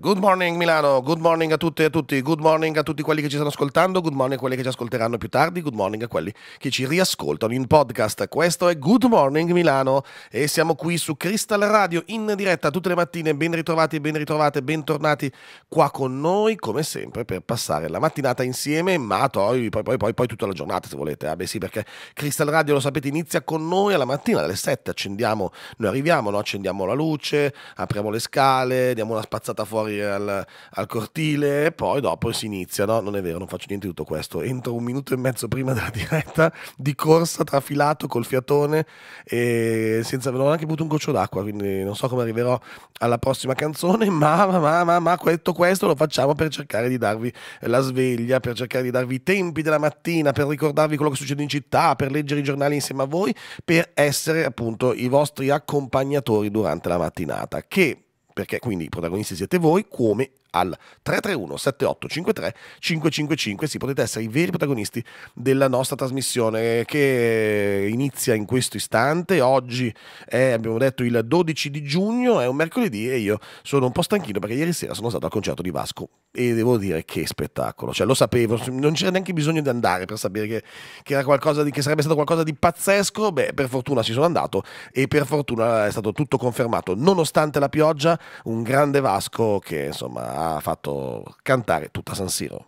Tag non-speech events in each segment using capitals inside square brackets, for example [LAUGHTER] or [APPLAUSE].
Good morning Milano, good morning a tutte e a tutti, good morning a tutti quelli che ci stanno ascoltando, good morning a quelli che ci ascolteranno più tardi, good morning a quelli che ci riascoltano in podcast. Questo è Good Morning Milano e siamo qui su Crystal Radio in diretta tutte le mattine. Ben ritrovati, ben ritrovate, bentornati qua con noi come sempre per passare la mattinata insieme, ma poi, poi, poi, poi tutta la giornata se volete. Ah, beh sì, perché Crystal Radio lo sapete inizia con noi alla mattina alle 7, accendiamo, noi arriviamo, no? accendiamo la luce, apriamo le scale, diamo una spazzata fuori fuori al, al cortile e poi dopo si inizia. No, non è vero, non faccio niente di tutto questo. Entro un minuto e mezzo prima della [LAUGHS] diretta di corsa trafilato col fiatone e senza, non ho neanche avuto un goccio d'acqua, quindi non so come arriverò alla prossima canzone, [LAUGHS] ma, ma, ma, ma questo, questo lo facciamo per cercare di darvi la sveglia, per cercare di darvi i tempi della mattina, per ricordarvi quello che succede in città, per leggere i giornali insieme a voi, per essere appunto i vostri accompagnatori durante la mattinata. Che perché quindi i protagonisti siete voi, come al 331 7853 555. Sì, potete essere i veri protagonisti della nostra trasmissione che inizia in questo istante. Oggi è, eh, abbiamo detto, il 12 di giugno, è un mercoledì e io sono un po' stanchino perché ieri sera sono stato al concerto di Vasco e devo dire che spettacolo, cioè lo sapevo, non c'era neanche bisogno di andare per sapere che, che, di, che sarebbe stato qualcosa di pazzesco. Beh, per fortuna ci sono andato e per fortuna è stato tutto confermato, nonostante la pioggia, un grande Vasco che insomma ha fatto cantare tutta San Siro.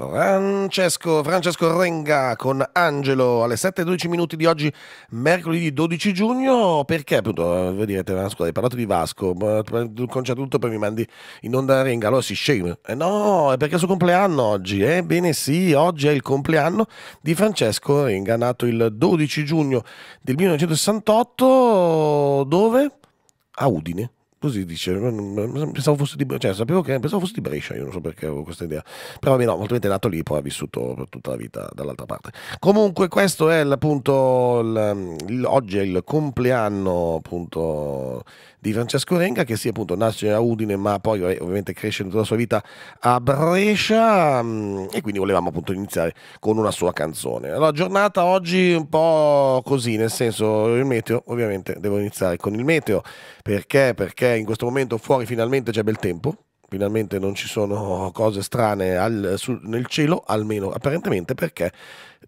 Francesco, Francesco, Renga con Angelo alle 7.12 minuti di oggi, mercoledì 12 giugno. Perché appunto, voi direte, ma hai parlato di Vasco, concerto tutto poi mi mandi in onda Renga, allora si scema. Eh no, è perché è il suo compleanno oggi. Ebbene eh? sì, oggi è il compleanno di Francesco Renga, nato il 12 giugno del 1968, dove? a Udine. Così dice, pensavo fosse, di, cioè, che, pensavo fosse di Brescia, io non so perché avevo questa idea. Però vabbè, no, altrimenti è nato lì, poi ha vissuto per tutta la vita dall'altra parte. Comunque, questo è appunto il, il, oggi è il compleanno appunto di Francesco Renga che sì appunto nasce a Udine ma poi eh, ovviamente cresce tutta la sua vita a Brescia mm, e quindi volevamo appunto iniziare con una sua canzone. Allora giornata oggi un po' così nel senso il meteo ovviamente devo iniziare con il meteo perché? Perché in questo momento fuori finalmente c'è bel tempo finalmente non ci sono cose strane al, sul, nel cielo, almeno apparentemente perché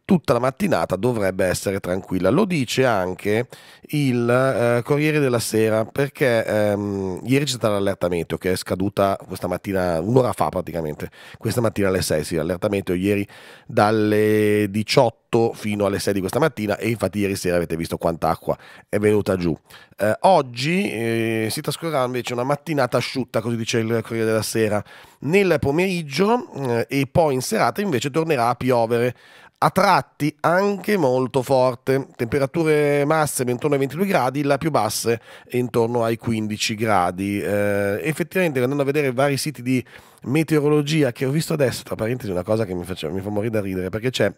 tutta la mattinata dovrebbe essere tranquilla. Lo dice anche il eh, Corriere della Sera perché ehm, ieri c'è stata l'allertamento che è scaduta questa mattina, un'ora fa praticamente, questa mattina alle 6, sì, l'allertamento ieri dalle 18 fino alle 6 di questa mattina e infatti ieri sera avete visto quanta acqua è venuta giù. Eh, oggi eh, si trascorrerà invece una mattinata asciutta, così dice il Corriere della Sera, nel pomeriggio eh, e poi in serata invece tornerà a piovere a tratti anche molto forte, temperature massime intorno ai 22 gradi, la più bassa intorno ai 15 gradi. Eh, effettivamente andando a vedere vari siti di meteorologia che ho visto adesso, tra parentesi una cosa che mi, faceva, mi fa morire da ridere perché c'è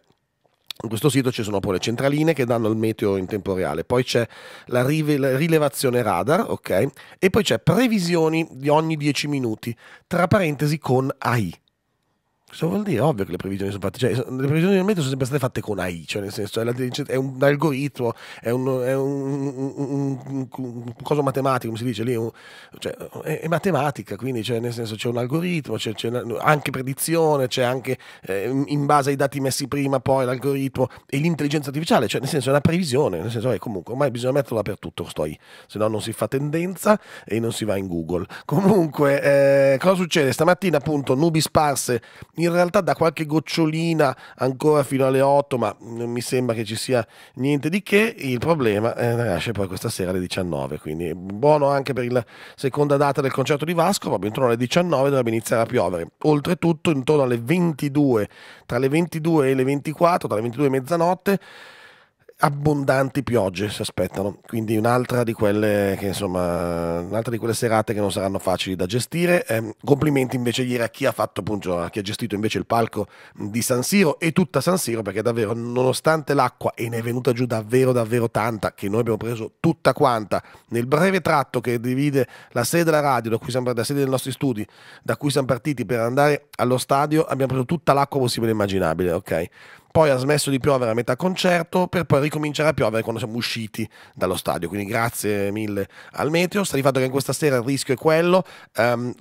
in questo sito ci sono poi le centraline che danno il meteo in tempo reale, poi c'è la rilevazione radar, ok? E poi c'è previsioni di ogni 10 minuti, tra parentesi con AI. Cosa vuol dire? Ovvio che le previsioni sono fatte, cioè, le previsioni del meteo sono sempre state fatte con AI, cioè nel senso cioè, cioè, è, un algoritmo, è un, è un, un, un coso matematico, come si dice lì, cioè, è, è, matematica, quindi cioè, nel senso c'è un algoritmo, c'è, c'è anche predizione, c'è anche eh, in base ai dati messi prima poi l'algoritmo e l'intelligenza artificiale, cioè nel senso è una previsione, nel senso è comunque ormai bisogna metterlo dappertutto, sto AI, se no non si fa tendenza e non si va in Google. Comunque, eh, cosa succede? Stamattina appunto nubi sparse in realtà da qualche gocciolina ancora fino alle 8, ma non mi sembra che ci sia niente di che, il problema eh, nasce poi questa sera alle 19, quindi buono anche per la seconda data del concerto di Vasco, proprio intorno alle 19 dovrebbe iniziare a piovere, oltretutto intorno alle 22, tra le 22 e le 24, tra le 22 e mezzanotte, abbondanti piogge si aspettano, quindi un'altra di quelle che insomma, un'altra di quelle serate che non saranno facili da gestire. Eh, complimenti invece ieri a chi ha fatto appunto, a chi ha gestito invece il palco di San Siro e tutta San Siro perché davvero nonostante l'acqua e ne è venuta giù davvero davvero tanta che noi abbiamo preso tutta quanta nel breve tratto che divide la sede della radio da cui siamo, la sede dei nostri studi da cui siamo partiti per andare allo stadio abbiamo preso tutta l'acqua possibile e immaginabile, ok? poi ha smesso di piovere a metà concerto per poi ricominciare a piovere quando siamo usciti dallo stadio. Quindi grazie mille al meteo. Sta di fatto che in questa sera il rischio è quello. Um,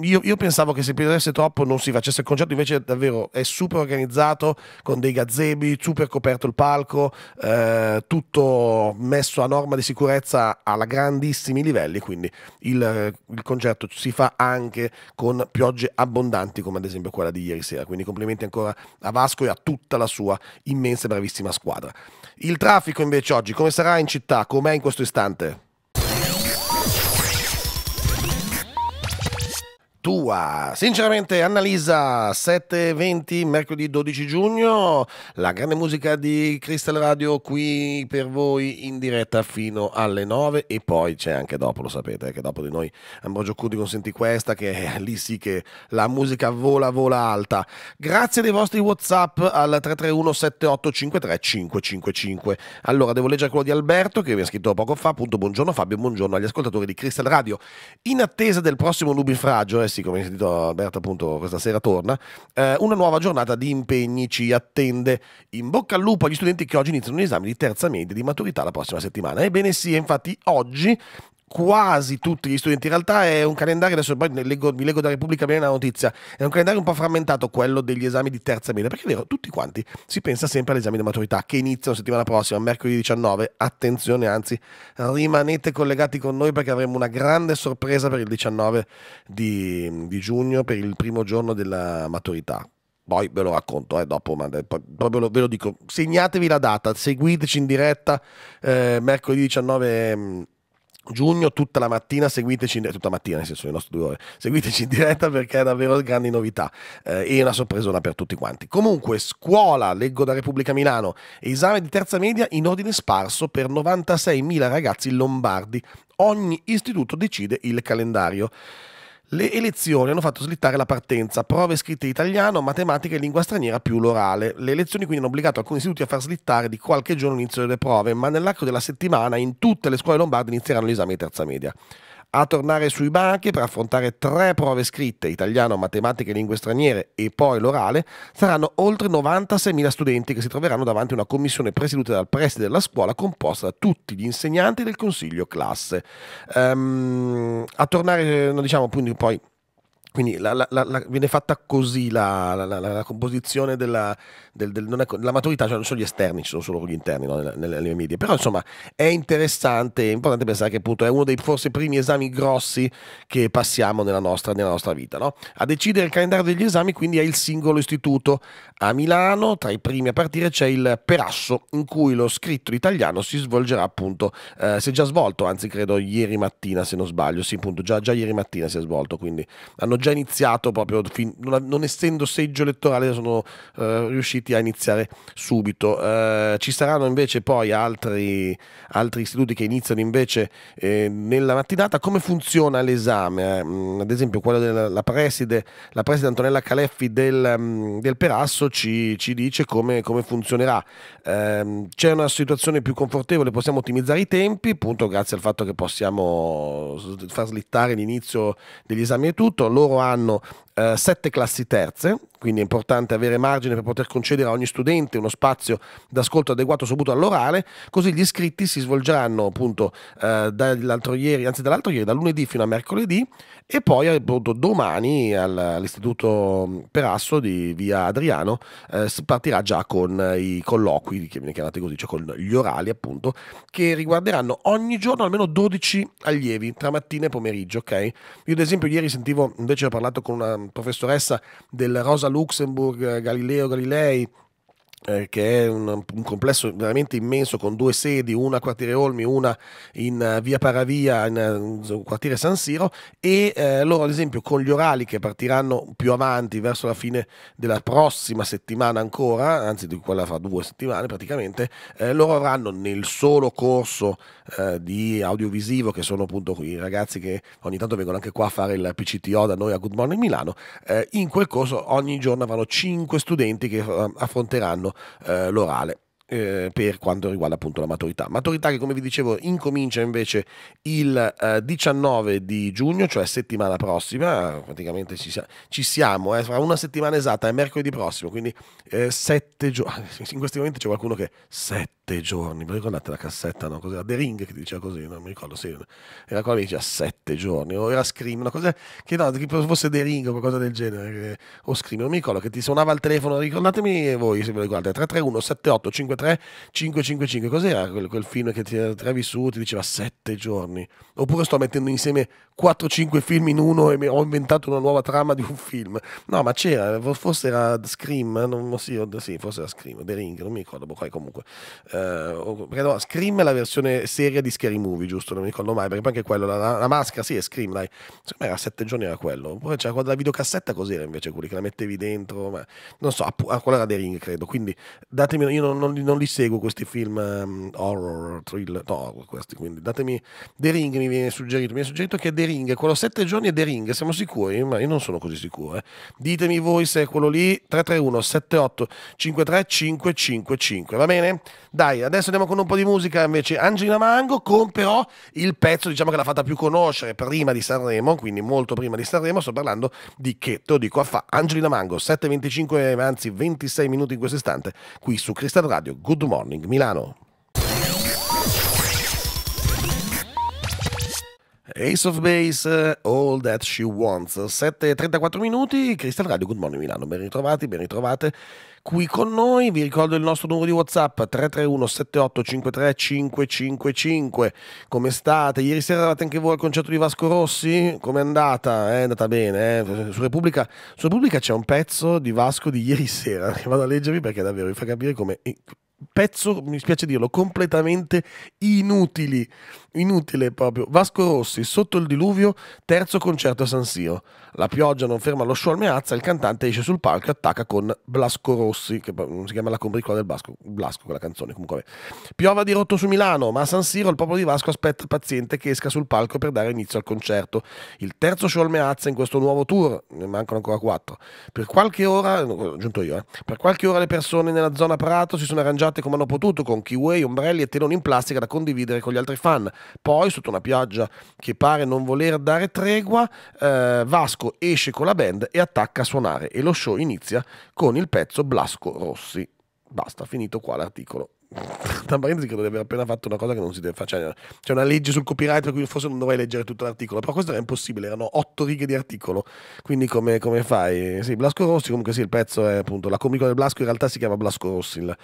io, io, pensavo che se piovesse troppo non si facesse il concerto, invece davvero è super organizzato con dei gazebi, super coperto il palco, eh, tutto messo a norma di sicurezza a grandissimi livelli, quindi il, il, concerto si fa anche con piogge abbondanti come ad esempio quella di ieri sera, quindi complimenti ancora a Vasco e a tutta la sua immensa e bravissima squadra. Il traffico invece oggi come sarà in città, com'è in questo istante? tua. Sinceramente, Annalisa, 7.20, mercoledì 12 giugno, la grande musica di Crystal Radio qui per voi in diretta fino alle 9 e poi c'è anche dopo, lo sapete, che dopo di noi Ambrogio Curdi consenti questa, che è lì sì che la musica vola, vola alta. Grazie dei vostri Whatsapp al 331-7853-555. Allora, devo leggere quello di Alberto che mi ha scritto poco fa, appunto, buongiorno Fabio, buongiorno agli ascoltatori di Crystal Radio. In attesa del prossimo nubifragio, eh, sì, come hai sentito Alberto appunto questa sera torna, eh, una nuova giornata di impegni ci attende. In bocca al lupo agli studenti che oggi iniziano gli esami di terza media di maturità la prossima settimana. Ebbene sì, infatti oggi quasi tutti gli studenti. In realtà è un calendario, adesso poi leggo, mi leggo da Repubblica Bene la notizia, è un calendario un po' frammentato quello degli esami di terza media, perché è vero, tutti quanti si pensa sempre all'esame di maturità che iniziano settimana prossima, mercoledì 19, attenzione anzi, rimanete collegati con noi perché avremo una grande sorpresa per il 19 di, di giugno, per il primo giorno della maturità poi ve lo racconto eh, dopo, ma poi, ve, lo, ve, lo, dico. Segnatevi la data, seguiteci in diretta eh, mercoledì 19 giugno tutta la mattina seguiteci in, tutta mattina nel senso le nostre due ore seguiteci in diretta perché è davvero grandi novità eh, e una sorpresona per tutti quanti comunque scuola leggo da Repubblica Milano esame di terza media in ordine sparso per 96.000 ragazzi lombardi ogni istituto decide il calendario le elezioni hanno fatto slittare la partenza, prove scritte in italiano, matematica e lingua straniera più l'orale. Le elezioni quindi hanno obbligato alcuni istituti a far slittare di qualche giorno l'inizio delle prove, ma nell'arco della settimana in tutte le scuole lombarde inizieranno l'esame di terza media a tornare sui banchi per affrontare tre prove scritte, italiano, matematica e lingue straniere e poi l'orale, saranno oltre 96.000 studenti che si troveranno davanti a una commissione presieduta dal preside della scuola composta da tutti gli insegnanti del consiglio classe. Um, a tornare, eh, diciamo quindi poi quindi la, la, la, viene fatta così la, composizione della del, del, è, maturità, cioè non sono gli esterni, ci sono solo gli interni no, nelle, nelle, medie. media. Però insomma è interessante, è importante pensare che appunto è uno dei forse primi esami grossi che passiamo nella nostra, nella nostra vita. No? A decidere il calendario degli esami quindi è il singolo istituto. A Milano tra i primi a partire c'è il Perasso in cui lo scritto italiano si svolgerà appunto, eh, si è già svolto, anzi credo ieri mattina se non sbaglio, sì appunto già, già ieri mattina si è svolto, quindi hanno già iniziato proprio, fin, non, non, essendo seggio elettorale sono eh, riusciti a iniziare subito. Eh, ci saranno invece poi altri, altri istituti che iniziano invece eh, nella mattinata. Come funziona l'esame? Mm, ad esempio quello della preside, la preside Antonella Caleffi del, mm, del Perasso ci, ci, dice come, come funzionerà. Ehm, c'è una situazione più confortevole, possiamo ottimizzare i tempi, appunto grazie al fatto che possiamo far slittare l'inizio degli esami e tutto. Loro loro hanno eh, sette classi terze, quindi è importante avere margine per poter concedere a ogni studente uno spazio d'ascolto adeguato soprattutto all'orale, così gli iscritti si svolgeranno appunto eh, dall'altro ieri, anzi dall'altro ieri, da lunedì fino a mercoledì e poi appunto domani all'Istituto Perasso di via Adriano eh, si partirà già con i colloqui, che viene chiamati così, cioè con gli orali appunto, che riguarderanno ogni giorno almeno 12 allievi tra mattina e pomeriggio, ok? Io ad esempio ieri sentivo, invece ho parlato con una professoressa del Rosa Luxemburg eh, Galileo Galilei eh, che è un, un, complesso veramente immenso con due sedi, una a quartiere Olmi, una in eh, via Paravia, in uh, quartiere San Siro e eh, loro ad esempio con gli orali che partiranno più avanti verso la fine della prossima settimana ancora, anzi di quella fra due settimane praticamente, eh, loro avranno nel solo corso eh, di audiovisivo che sono appunto i ragazzi che ogni tanto vengono anche qua a fare il PCTO da noi a Good Morning Milano, in quel corso ogni giorno avranno 5 studenti che affronteranno solo eh, l'orale. Eh, per quanto riguarda appunto la maturità. Maturità che come vi dicevo incomincia invece il eh, 19 di giugno, cioè settimana prossima, praticamente ci, sia, ci siamo, eh, fra una settimana esatta è mercoledì prossimo, quindi 7 eh, giorni, [LAUGHS] in questi momenti c'è qualcuno che 7 sette giorni, vi ricordate la cassetta, no? Cos'era? The Ring che diceva così, non mi ricordo, sì, era quella che diceva sette giorni, o era Scream, una cosa che no, che fosse The Ring o qualcosa del genere, che, o Scream, non mi ricordo, che ti suonava il telefono, ricordatemi voi se ve lo ricordate, 331 78 53 555, cos'era quel, quel film che ti ha vissuto, ti diceva sette giorni, oppure sto mettendo insieme 4-5 film in uno e mi ho inventato una nuova trama di un film, no ma c'era, forse era Scream, non, sì, sì, forse era Scream, The Ring, non mi ricordo, poi boh, comunque. Eh, Uh, eh, credo, Scream è la versione seria di Scary Movie, giusto? Non mi ricordo mai, perché poi anche quello, la, la, maschera, sì, è Scream, dai. Secondo me era sette giorni era quello. Poi c'era quella della videocassetta cos'era invece, quelli che la mettevi dentro, ma non so, app- ah, quella era The Ring, credo. Quindi datemi, io non, non, non li seguo questi film um, horror, thriller, no, questi, quindi datemi The Ring mi viene suggerito, mi viene suggerito che The Ring, quello sette giorni è The Ring, siamo sicuri? Ma io non sono così sicuro, eh. Ditemi voi se è quello lì, 331 78 53 555, va bene? Dai, dai, adesso andiamo con un po' di musica invece. Angela Mango con però il pezzo, diciamo che l'ha fatta più conoscere prima di Sanremo, quindi molto prima di Sanremo. Sto parlando di Che te lo dico a fa Angela Mango, 7.25, anzi 26 minuti in questo istante, qui su Crystal Radio. Good morning, Milano. Ace of Base, All That She Wants, 7.34 minuti, Crystal Radio, Good Morning Milano, ben ritrovati, ben ritrovate qui con noi. Vi ricordo il nostro numero di WhatsApp 331 7853 555. Come state? Ieri sera eravate anche voi al concerto di Vasco Rossi? Com'è andata? Eh, è andata bene. Eh? Su, Repubblica, su Repubblica c'è un pezzo di Vasco di ieri sera. [LAUGHS] Vado a leggervi perché davvero vi fa capire come eh, pezzo, mi spiace dirlo, completamente inutili Inutile proprio. Vasco Rossi, sotto il diluvio, terzo concerto a San Siro. La pioggia non ferma lo show al Meazza, il cantante esce sul palco e attacca con Blasco Rossi, che si chiama la combricola del Basco, Blasco quella canzone comunque. Piova di rotto su Milano, ma a San Siro il popolo di Vasco aspetta il paziente che esca sul palco per dare inizio al concerto. Il terzo show al Meazza in questo nuovo tour, ne mancano ancora quattro. Per qualche ora, no, io, eh, per qualche ora le persone nella zona Prato si sono arrangiate come hanno potuto con kiwi, ombrelli e teloni in plastica da condividere con gli altri fan. Poi, sotto una pioggia che pare non voler dare tregua, eh, Vasco esce con la band e attacca a suonare e lo show inizia con il pezzo Blasco Rossi. Basta, finito qua l'articolo tra [LAUGHS] parentesi credo di aver appena fatto una cosa che non si deve fare cioè, c'è una legge sul copyright per cui forse non dovrei leggere tutto l'articolo però questo era impossibile erano otto righe di articolo quindi come, come fai sì Blasco Rossi comunque sì il pezzo è appunto la comica del Blasco in realtà si chiama Blasco Rossi la,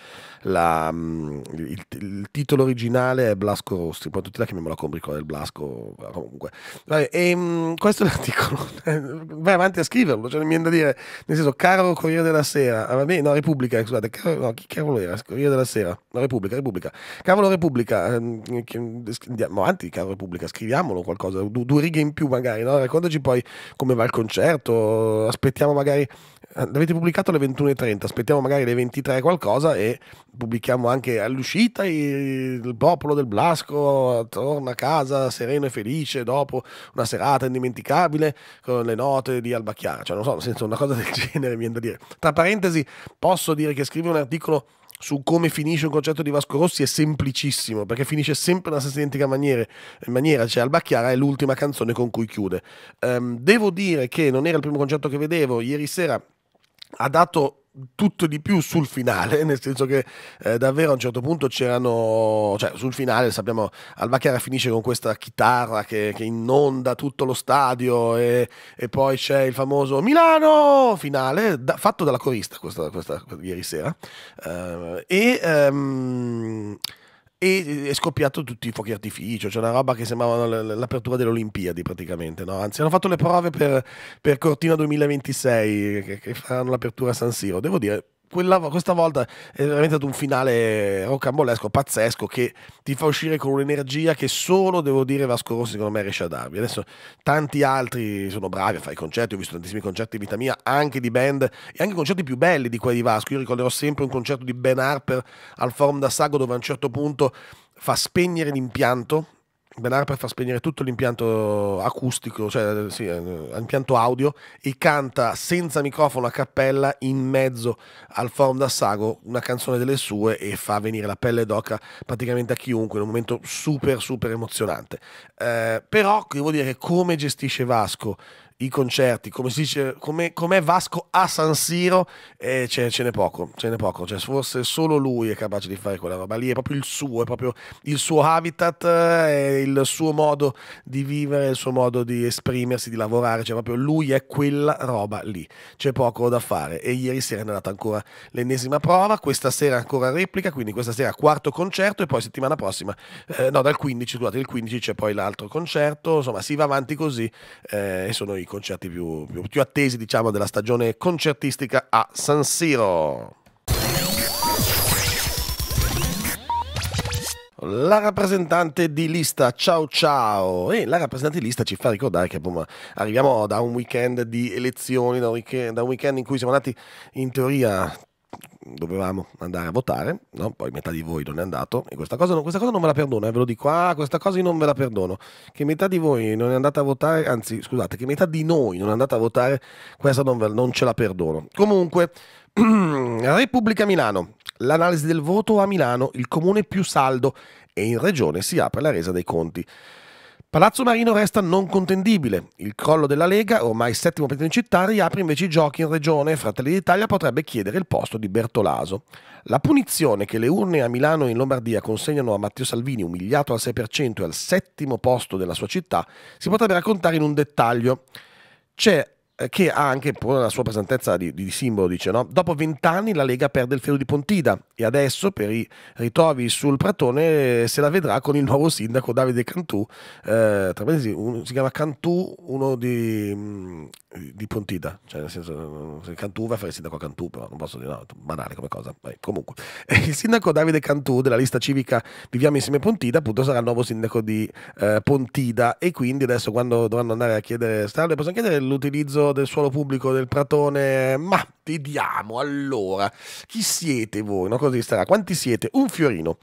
la, mm, il, il, titolo originale è Blasco Rossi poi tutti la chiamiamo la comica del Blasco comunque Vabbè, e, ehm, questo è l'articolo [LAUGHS] vai avanti a scriverlo cioè non mi viene da dire nel senso caro Corriere della Sera ah, va bene no Repubblica scusate caro, no, chi cavolo era Corriere della Sera la Repubblica, Repubblica. Cavolo Repubblica, ehm, andiamo avanti, caro Repubblica, scriviamolo qualcosa, due, righe in più magari, no? raccontaci poi come va il concerto, aspettiamo magari, eh, l'avete pubblicato alle 21.30, aspettiamo magari alle 23 qualcosa e pubblichiamo anche all'uscita il popolo del Blasco torna a casa sereno e felice dopo una serata indimenticabile con le note di Albacchiara, cioè non so, nel senso una cosa del [LAUGHS] genere mi viene da dire. Tra parentesi, posso dire che scrivere un articolo su come finisce un concetto di Vasco Rossi è semplicissimo perché finisce sempre nella stessa identica maniera, eh, maniera cioè Alba Chiara è l'ultima canzone con cui chiude. Um, devo dire che non era il primo concetto che vedevo, ieri sera ha dato tutto di più sul finale, [LAUGHS] nel senso che eh, davvero a un certo punto c'erano, cioè sul finale sappiamo Albachiara finisce con questa chitarra che, che inonda tutto lo stadio e, e poi c'è il famoso Milano finale da, fatto dalla corista questa, questa, questa ieri sera eh, e ehm, e è scoppiato tutti i fuochi artificio, cioè una roba che sembrava l'apertura delle Olimpiadi praticamente, no? anzi hanno fatto le prove per, per Cortina 2026 che, che faranno l'apertura a San Siro, devo dire quella, questa volta è veramente ad un finale rocambolesco, pazzesco, che ti fa uscire con un'energia che solo, devo dire, Vasco Rossi secondo me riesce a darvi. Adesso tanti altri sono bravi a fare i concerti, ho visto tantissimi concerti di vita mia, anche di band, e anche concerti più belli di quelli di Vasco. Io ricorderò sempre un concerto di Ben Harper al Forum da Sago dove a un certo punto fa spegnere l'impianto Ben per far spegnere tutto l'impianto acustico, cioè sì, eh, l'impianto audio e canta senza microfono a cappella in mezzo al forum d'assago una canzone delle sue e fa venire la pelle d'oca praticamente a chiunque in un momento super super emozionante. Eh, però devo dire come gestisce Vasco i concerti, come si dice, come, com'è Vasco a San Siro, eh, ce, ce n'è poco, ce n'è poco, cioè forse solo lui è capace di fare quella roba lì, è proprio il suo, è proprio il suo habitat, eh, è il suo modo di vivere, il suo modo di esprimersi, di lavorare, cioè proprio lui è quella roba lì, c'è poco da fare e ieri sera è andata ancora l'ennesima prova, questa sera ancora replica, quindi questa sera quarto concerto e poi settimana prossima, eh, no dal 15, scusate, il 15 c'è poi l'altro concerto, insomma si va avanti così eh, e sono i concerti più, più, più attesi diciamo, della stagione concertistica a San Siro. La rappresentante di lista, ciao ciao! E la rappresentante di lista ci fa ricordare che boom, arriviamo da un weekend di elezioni, da un weekend, da un weekend in cui siamo andati in teoria dovevamo andare a votare, no? poi metà di voi non è andato e questa cosa, non, questa cosa non me la perdono, eh, ve lo dico, ah, questa cosa io non ve la perdono, che metà di voi non è andata a votare, anzi scusate, che metà di noi non è andata a votare, questa non, ve, non ce la perdono. Comunque, [CLEARS THROAT] Repubblica Milano, l'analisi del voto a Milano, il comune più saldo e in regione si apre la resa dei conti. Palazzo Marino resta non contendibile. Il crollo della Lega, ormai settimo partito in città, riapre invece i giochi in regione. Fratelli d'Italia potrebbe chiedere il posto di Bertolaso. La punizione che le urne a Milano e in Lombardia consegnano a Matteo Salvini, umiliato al 6% e al settimo posto della sua città, si potrebbe raccontare in un dettaglio. C'è eh, che ha anche la sua presentezza di, di simbolo, dice, no? Dopo vent'anni la Lega perde il feudo di Pontida e adesso per i ritrovi sul Pratone eh, se la vedrà con il nuovo sindaco Davide Cantù, eh, tra parentesi si chiama Cantù, uno di, mm, di Pontida, cioè nel senso mm, se Cantù va a fare il sindaco a Cantù, però non posso dire, no, banale come cosa, Vai, comunque. [LAUGHS] Il sindaco Davide Cantù della lista civica Viviamo insieme Pontida appunto sarà il nuovo sindaco di eh, Pontida e quindi adesso quando dovranno andare a chiedere, stanno, possono chiedere l'utilizzo del suolo pubblico del Pratone, ma vediamo allora chi siete voi, una cosa di sarà, quanti siete? Un fiorino.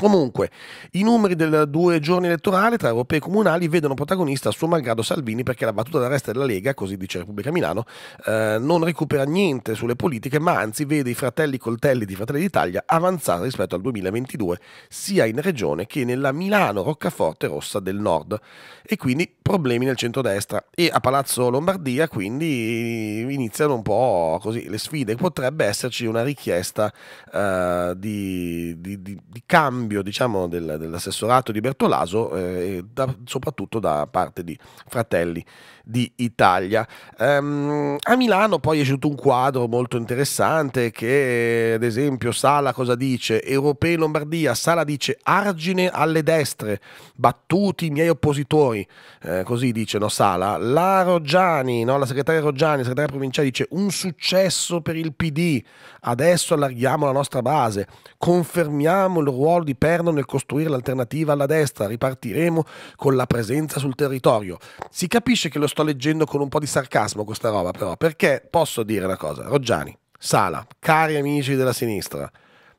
Comunque, i numeri del due giorni elettorale tra europei e comunali vedono protagonista a suo malgrado Salvini perché la battuta d'arresto della Lega, così dice Repubblica Milano, eh, non recupera niente sulle politiche, ma anzi vede i fratelli coltelli di Fratelli d'Italia avanzare rispetto al 2022 sia in regione che nella Milano Roccaforte Rossa del Nord. E quindi problemi nel centrodestra e a Palazzo Lombardia quindi iniziano un po' così le sfide. Potrebbe esserci una richiesta eh, di, di, di, di, cambio diciamo, del, dell'assessorato di Bertolaso, eh, da, soprattutto da parte di Fratelli di Italia. Um, a Milano poi è uscito un quadro molto interessante che ad esempio Sala cosa dice? Europei Lombardia, Sala dice argine alle destre, battuti i miei oppositori, eh, così dice no, Sala. La Roggiani, no, la segretaria Roggiani, la segretaria provinciale dice un successo per il PD, adesso allarghiamo la nostra base, confermiamo il ruolo di Perno nel costruire l'alternativa alla destra, ripartiremo con la presenza sul territorio. Si capisce che lo sto leggendo con un po' di sarcasmo questa roba, però, perché posso dire una cosa, Roggiani, Sala, cari amici della sinistra,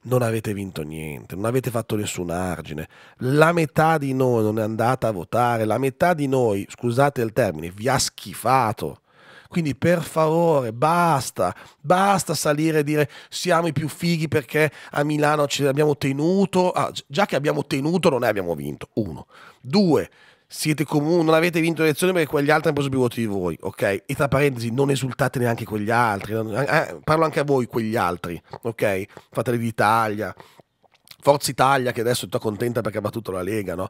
non avete vinto niente, non avete fatto nessun argine, la metà di noi non è andata a votare, la metà di noi, scusate il termine, vi ha schifato. Quindi per favore, basta, basta salire e dire siamo i più fighi perché a Milano ci abbiamo tenuto, ah, già che abbiamo tenuto non ne abbiamo vinto, uno. Due, siete comuni, non avete vinto le elezioni perché quegli altri hanno preso più voti di voi, ok? E tra parentesi, non esultate neanche quegli altri, eh, parlo anche a voi, quegli altri, ok? Fratelli d'Italia, Forza Italia, che adesso è tutta contenta perché ha battuto la Lega, no?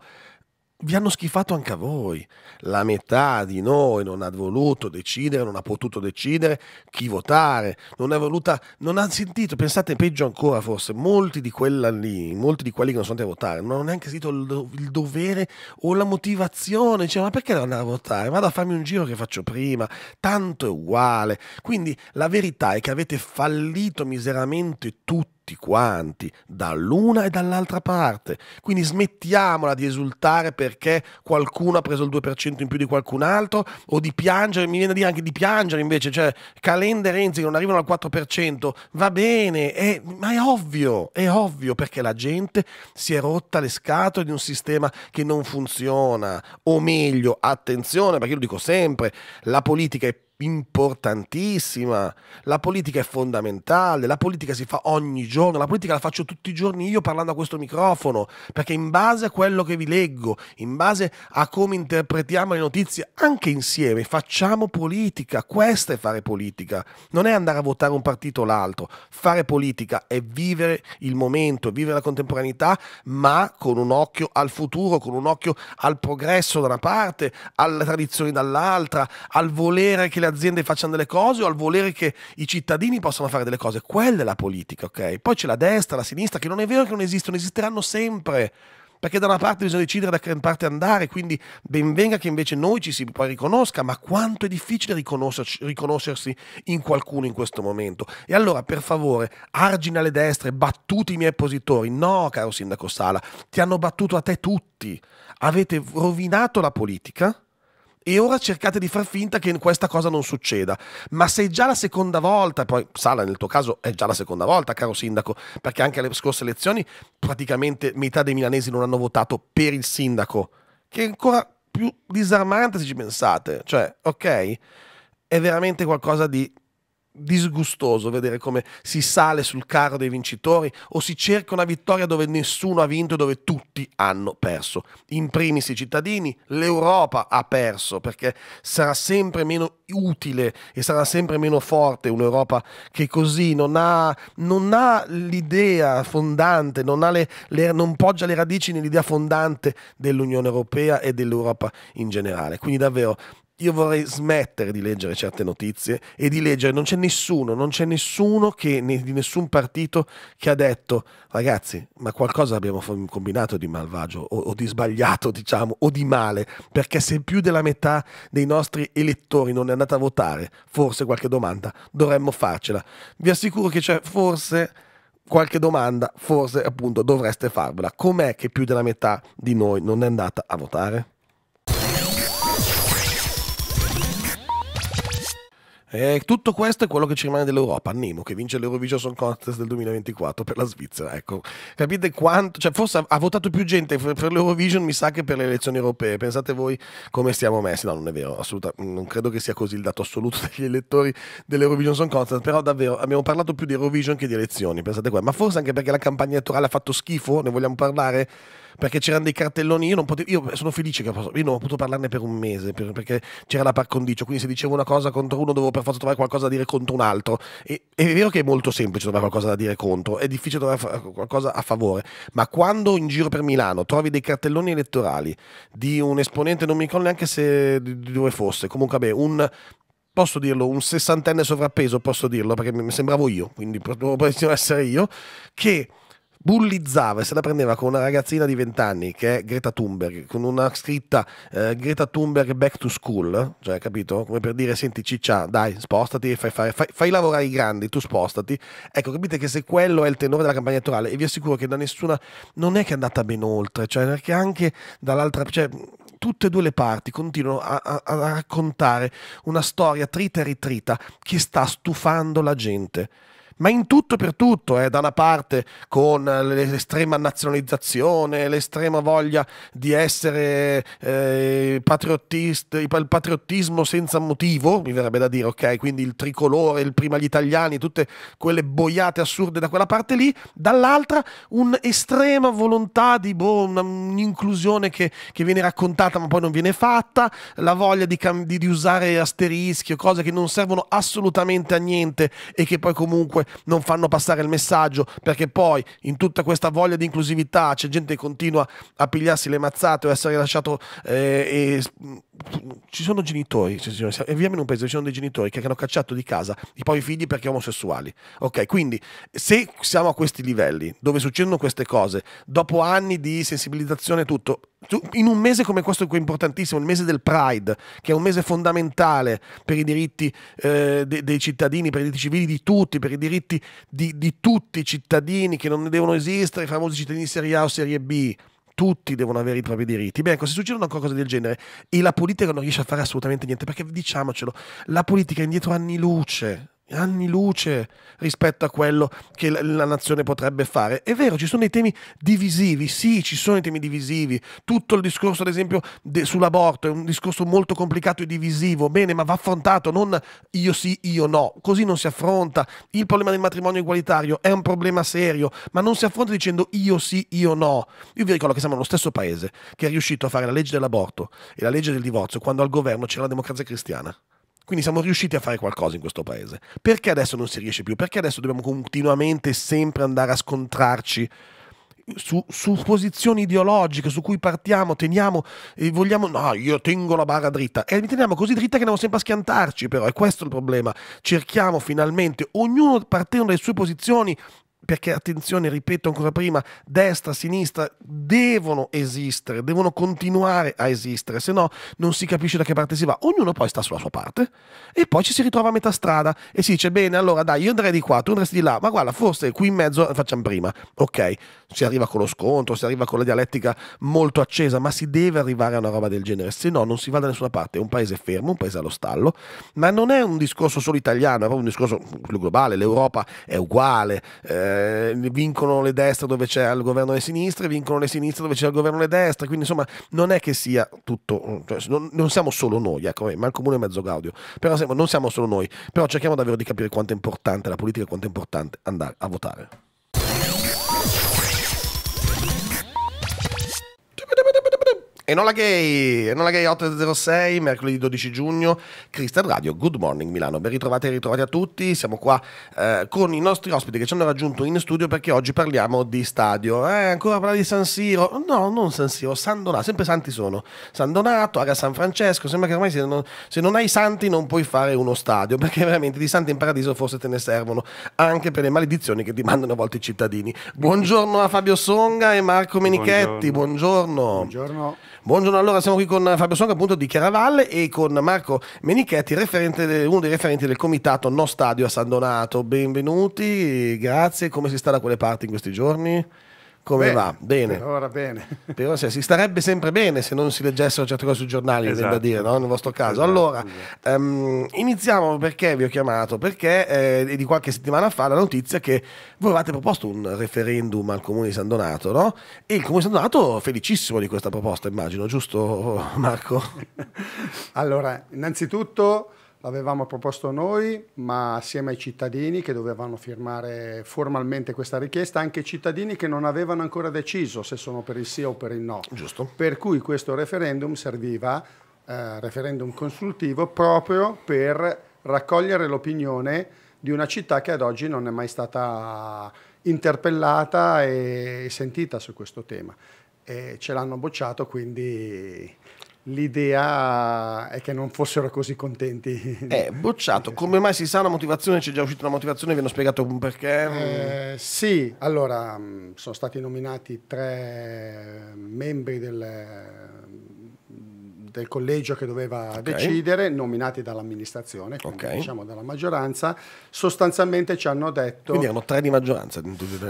vi hanno schifato anche a voi. La metà di noi non ha voluto decidere, non ha potuto decidere chi votare, non ha voluta, non ha sentito, pensate peggio ancora forse, molti di quella lì, molti di quelli che non sono andati a votare, non hanno neanche sentito il, il dovere o la motivazione, cioè ma perché non andare a votare? Vado a farmi un giro che faccio prima, tanto è uguale. Quindi la verità è che avete fallito miseramente tutti tutti quanti, dall'una e dall'altra parte. Quindi smettiamola di esultare perché qualcuno ha preso il 2% in più di qualcun altro o di piangere, mi viene a dire anche di piangere invece, cioè Calenda e Renzi che non arrivano al 4%, va bene, è, ma è ovvio, è ovvio perché la gente si è rotta le scatole di un sistema che non funziona, o meglio, attenzione perché io lo dico sempre, la politica è importantissima. La politica è fondamentale, la politica si fa ogni giorno, la politica la faccio tutti i giorni io parlando a questo microfono, perché in base a quello che vi leggo, in base a come interpretiamo le notizie, anche insieme facciamo politica, questo è fare politica, non è andare a votare un partito o l'altro, fare politica è vivere il momento, vivere la contemporaneità, ma con un occhio al futuro, con un occhio al progresso da una parte, alle tradizioni dall'altra, al volere che le aziende facciano delle cose o al volere che i cittadini possano fare delle cose. Quella è la politica, ok? Poi c'è la destra, la sinistra, che non è vero che non esistono, esisteranno sempre. Perché da una parte bisogna decidere da che parte andare, quindi ben venga che invece noi ci si poi riconosca, ma quanto è difficile riconoscerci, riconoscersi in qualcuno in questo momento. E allora, per favore, argina le destre, battuti i miei oppositori. No, caro sindaco Sala, ti hanno battuto a te tutti. Avete rovinato la politica, e ora cercate di far finta che questa cosa non succeda. Ma se è già la seconda volta, poi Sala nel tuo caso è già la seconda volta, caro sindaco, perché anche alle scorse elezioni praticamente metà dei milanesi non hanno votato per il sindaco, che è ancora più disarmante se ci pensate. Cioè, ok, è veramente qualcosa di disgustoso vedere come si sale sul carro dei vincitori o si cerca una vittoria dove nessuno ha vinto e dove tutti hanno perso. In primis i cittadini, l'Europa ha perso perché sarà sempre meno utile e sarà sempre meno forte un'Europa che così non ha, ha l'idea fondante, non, ha le, le, non poggia le radici nell'idea fondante dell'Unione Europea e dell'Europa in generale. Quindi davvero io vorrei smettere di leggere certe notizie e di leggere, non c'è nessuno, non c'è nessuno che, di nessun partito che ha detto ragazzi, ma qualcosa abbiamo combinato di malvagio o, o, di sbagliato, diciamo, o di male, perché se più della metà dei nostri elettori non è andata a votare, forse qualche domanda dovremmo farcela. Vi assicuro che c'è forse qualche domanda, forse appunto dovreste farvela. Com'è che più della metà di noi non è andata a votare? E tutto questo è quello che ci rimane dell'Europa. Nemo che vince l'Eurovision Song Contest del 2024 per la Svizzera. Ecco, capite quanto? Cioè, forse ha votato più gente per l'Eurovision, mi sa che per le elezioni europee. Pensate voi come stiamo messi? No, non è vero, assolutamente. Non credo che sia così il dato assoluto [LAUGHS] degli elettori dell'Eurovision Song Contest. Però davvero abbiamo parlato più di Eurovision che di elezioni. Pensate qua, ma forse anche perché la campagna elettorale ha fatto schifo, ne vogliamo parlare? perché c'erano dei cartelloni, io non potevo, io sono felice che io non ho potuto parlarne per un mese per, perché c'era la par condicio, quindi se dicevo una cosa contro uno dovevo per forza trovare qualcosa da dire contro un altro e è vero che è molto semplice trovare qualcosa da dire contro, è difficile trovare qualcosa a favore, ma quando in giro per Milano trovi dei cartelloni elettorali di un esponente, non mi ricordo neanche se di dove fosse, comunque vabbè, un posso dirlo, un sessantenne sovrappeso, posso dirlo, perché mi sembravo io, quindi potevo essere io, che bullizzava e se la prendeva con una ragazzina di 20 anni che è Greta Thunberg, con una scritta eh, Greta Thunberg back to school, cioè capito? Come per dire senti ciccia, dai spostati, fai, fai, fai, fai lavorare i grandi, tu spostati. Ecco, capite che se quello è il tenore della campagna elettorale e vi assicuro che da nessuna, non è che è andata ben oltre, cioè perché anche dall'altra, cioè tutte e due le parti continuano a, a, a raccontare una storia trita e ritrita che sta stufando la gente ma in tutto e per tutto, eh, da una parte con eh, l'estrema nazionalizzazione, l'estrema voglia di essere eh, il patriottismo senza motivo, mi verrebbe da dire, ok, quindi il tricolore, il prima gli italiani, tutte quelle boiate assurde da quella parte lì, dall'altra un'estrema volontà di boh, un'inclusione che, che, viene raccontata ma poi non viene fatta, la voglia di, di, di usare asterischi o cose che non servono assolutamente a niente e che poi comunque non fanno passare il messaggio, perché poi in tutta questa voglia di inclusività c'è gente che continua a pigliarsi le mazzate o essere lasciato... Eh, e... Mm, ci sono genitori, cioè, viviamo in un paese, ci sono dei genitori che hanno cacciato di casa i propri figli perché omosessuali. Ok, quindi se siamo a questi livelli, dove succedono queste cose, dopo anni di sensibilizzazione e tutto, tu, in un mese come questo che è importantissimo, il mese del Pride, che è un mese fondamentale per i diritti eh, de, dei cittadini, per i diritti civili di tutti, per i diritti di, di tutti i cittadini che non devono esistere, i famosi cittadini Serie A o Serie B, tutti devono avere i propri diritti. Beh, ecco, se succede una cosa del genere e la politica non riesce a fare assolutamente niente, perché diciamocelo, la politica è indietro anni luce anni luce rispetto a quello che la, la, nazione potrebbe fare. È vero, ci sono dei temi divisivi, sì, ci sono i temi divisivi. Tutto il discorso, ad esempio, de, sull'aborto è un discorso molto complicato e divisivo, bene, ma va affrontato, non io sì, io no. Così non si affronta. Il problema del matrimonio egualitario è un problema serio, ma non si affronta dicendo io sì, io no. Io vi ricordo che siamo nello stesso paese che è riuscito a fare la legge dell'aborto e la legge del divorzio quando al governo c'era la democrazia cristiana. Quindi siamo riusciti a fare qualcosa in questo paese. Perché adesso non si riesce più? Perché adesso dobbiamo continuamente sempre andare a scontrarci su, su, posizioni ideologiche su cui partiamo, teniamo e vogliamo. No, io tengo la barra dritta e teniamo così dritta che andiamo sempre a schiantarci, però è questo il problema. Cerchiamo finalmente, ognuno partendo dalle sue posizioni, perché attenzione, ripeto ancora prima, destra, sinistra devono esistere, devono continuare a esistere, se no non si capisce da che parte si va. Ognuno poi sta sulla sua parte e poi ci si ritrova a metà strada e si dice bene, allora dai, io andrei di qua, tu andresti di là, ma guarda, forse qui in mezzo facciamo prima. Ok, si arriva con lo scontro, si arriva con la dialettica molto accesa, ma si deve arrivare a una roba del genere, se no non si va da nessuna parte, è un paese fermo, un paese allo stallo, ma non è un discorso solo italiano, è proprio un discorso globale, l'Europa è uguale. Eh, eh, vincono le destre dove c'è il governo le sinistre, vincono le sinistre dove c'è il governo le destre, quindi insomma non è che sia tutto, cioè, non, non, siamo solo noi, ecco, eh, ma il comune è mezzo gaudio, però siamo, non siamo solo noi, però cerchiamo davvero di capire quanto è importante la politica e quanto è importante andare a votare. Enola Gay, Enola Gay 806, mercoledì 12 giugno, Crystal Radio, Good Morning Milano. Ben ritrovati e ritrovati a tutti, siamo qua eh, con i nostri ospiti che ci hanno raggiunto in studio perché oggi parliamo di stadio. Eh, ancora parla di San Siro? No, non San Siro, San Donato, sempre santi sono. San Donato, Aga San Francesco, sembra che ormai se non, se non hai santi non puoi fare uno stadio [LAUGHS] perché veramente di santi in paradiso forse te ne servono anche per le maledizioni che ti mandano a volte i cittadini. Buongiorno a Fabio Songa e Marco Menichetti, buongiorno. buongiorno. buongiorno. Buongiorno, allora siamo qui con Fabio Song appunto di Chiaravalle e con Marco Menichetti, referente, uno dei referenti del comitato No Stadio a San Donato. Benvenuti, grazie, come si sta da quelle parti in questi giorni? come bene, va? Bene. Per ora bene. [LAUGHS] Per ora si starebbe sempre bene se non si leggessero certe cose sui giornali, esatto. da dire, no? nel vostro caso. Esatto, allora, esatto. Um, iniziamo perché vi ho chiamato, perché eh, di qualche settimana fa la notizia che voi avete proposto un referendum al Comune di San Donato, no? E il Comune di San Donato felicissimo di questa proposta, immagino, giusto [LAUGHS] Marco? [LAUGHS] allora, innanzitutto L'avevamo proposto noi, ma assieme ai cittadini che dovevano firmare formalmente questa richiesta, anche i cittadini che non avevano ancora deciso se sono per il sì o per il no. Giusto. Per cui questo referendum serviva, eh, referendum consultivo, proprio per raccogliere l'opinione di una città che ad oggi non è mai stata interpellata e sentita su questo tema. E ce l'hanno bocciato, quindi L'idea è che non fossero così contenti. È eh, bocciato. Come mai si sa la motivazione? C'è già uscita una motivazione? Vi hanno spiegato un perché? Eh, sì, allora mm, sono stati nominati tre membri del, del collegio che doveva okay. decidere, nominati dall'amministrazione, okay. diciamo dalla maggioranza, sostanzialmente ci hanno detto... Quindi erano tre di maggioranza?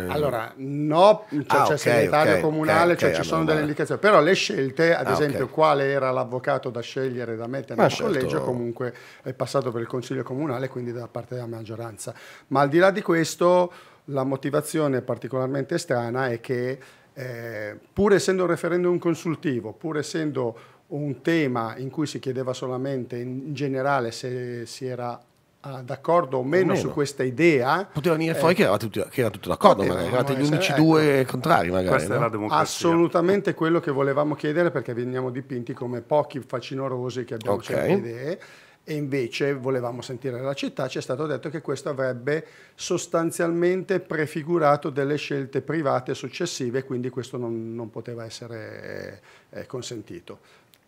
Allora, no, cioè ah, c'è il okay, segretario comunale, cioè ci sono delle indicazioni, però le scelte, ad ah, esempio quale era l'avvocato da scegliere, da mettere Ma nel certo. collegio, comunque è passato per il Consiglio Comunale, quindi da parte della maggioranza. Ma al di là di questo, la motivazione particolarmente strana è che eh, pur essendo un referendum consultivo, pur essendo un tema in cui si chiedeva solamente in generale se si era ah, d'accordo o meno, meno, su questa idea. Poteva venire eh, fuori che, era tutti, che era tutto d'accordo, ma eravate gli unici eh, ecco, due contrari magari. No? Assolutamente quello che volevamo chiedere perché veniamo dipinti come pochi facinorosi che abbiamo okay. certe idee e invece volevamo sentire la città, ci è stato detto che questo avrebbe sostanzialmente prefigurato delle scelte private successive, quindi questo non, non poteva essere eh, consentito.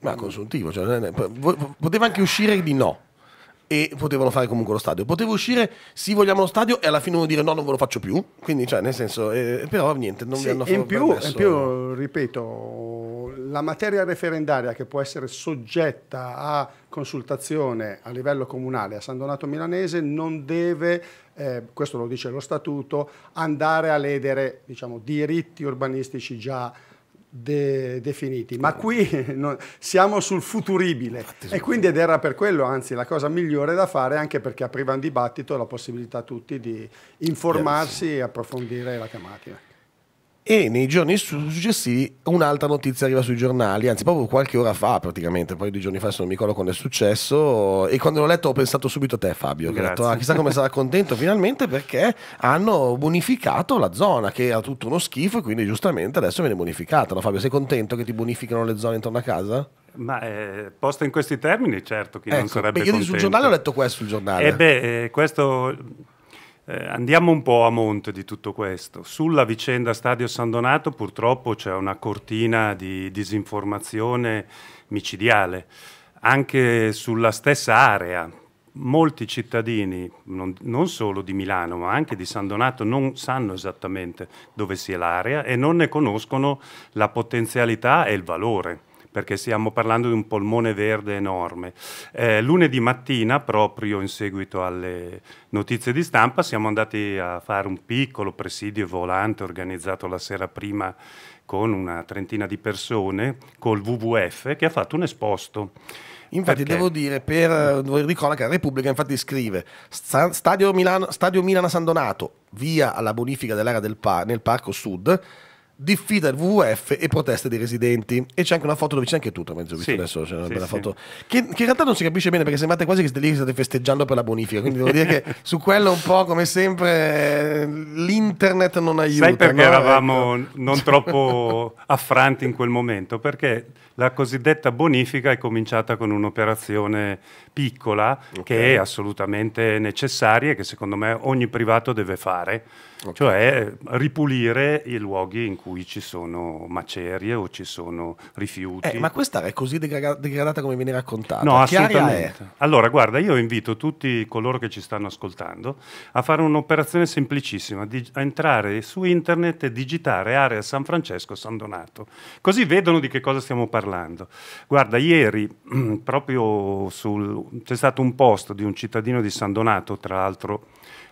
Ma consuntivo, cioè, poteva anche uscire di no e potevano fare comunque lo stadio. Potevo uscire, sì, vogliamo lo stadio, e alla fine uno dire no, non ve lo faccio più. Quindi, cioè, nel senso, eh, però niente, non sì, mi hanno fatto in più, in più, ripeto, la materia referendaria che può essere soggetta a consultazione a livello comunale a San Donato Milanese non deve, eh, questo lo dice lo statuto, andare a ledere diciamo, diritti urbanistici già De, definiti, ma qui [LAUGHS] no, siamo sul futuribile e quindi ed era per quello, anzi la cosa migliore da fare anche perché apriva un dibattito e la possibilità a tutti di informarsi e approfondire la tematica. E nei giorni successivi un'altra notizia arriva sui giornali, anzi proprio qualche ora fa praticamente, poi due giorni fa se non mi ricordo quando è successo e quando l'ho letto ho pensato subito a te Fabio, che ho detto ah, chissà come sarà [LAUGHS] contento finalmente perché hanno bonificato la zona che era tutto uno schifo e quindi giustamente adesso viene bonificata. No, Fabio sei contento che ti bonificano le zone intorno a casa? Ma eh, posta in questi termini certo che ecco, non sarebbe beh, io contento. Io sul giornale ho letto questo sul giornale. E eh beh, eh, questo eh, andiamo un po' a monte di tutto questo. Sulla vicenda Stadio San Donato purtroppo c'è una cortina di disinformazione micidiale, anche sulla stessa area. Molti cittadini, non, non solo di Milano ma anche di San Donato, non sanno esattamente dove sia l'area e non ne conoscono la potenzialità e il valore perché stiamo parlando di un polmone verde enorme. Eh, lunedì mattina, proprio in seguito alle notizie di stampa, siamo andati a fare un piccolo presidio volante organizzato la sera prima con una trentina di persone, col WWF, che ha fatto un esposto. Infatti Perché? devo dire, per la Repubblica infatti scrive Stadio Milano, Stadio Milano San Donato, via alla bonifica dell'area del par nel Parco Sud, diffida del WWF e proteste dei residenti. E c'è anche una foto dove c'è anche tu, tra mezzo, visto sì, adesso, c'è una sì, bella foto. Che, che, in realtà non si capisce bene perché sembrate quasi che state lì che state festeggiando per la bonifica. Quindi devo dire che [LAUGHS] su quello un po' come sempre l'internet non aiuta. Sai perché no? eravamo ecco. non troppo affranti in quel momento? Perché la cosiddetta bonifica è cominciata con un'operazione piccola okay. che è assolutamente necessaria e che secondo me ogni privato deve fare Okay. Cioè ripulire i luoghi in cui ci sono macerie o ci sono rifiuti. Eh, ma questa è così degradata come viene raccontata? No, che assolutamente. Allora, guarda, io invito tutti coloro che ci stanno ascoltando a fare un'operazione semplicissima, di, a entrare su internet e digitare area San Francesco San Donato, così vedono di che cosa stiamo parlando. Guarda, ieri [CLEARS THROAT] proprio sul, c'è stato un post di un cittadino di San Donato, tra l'altro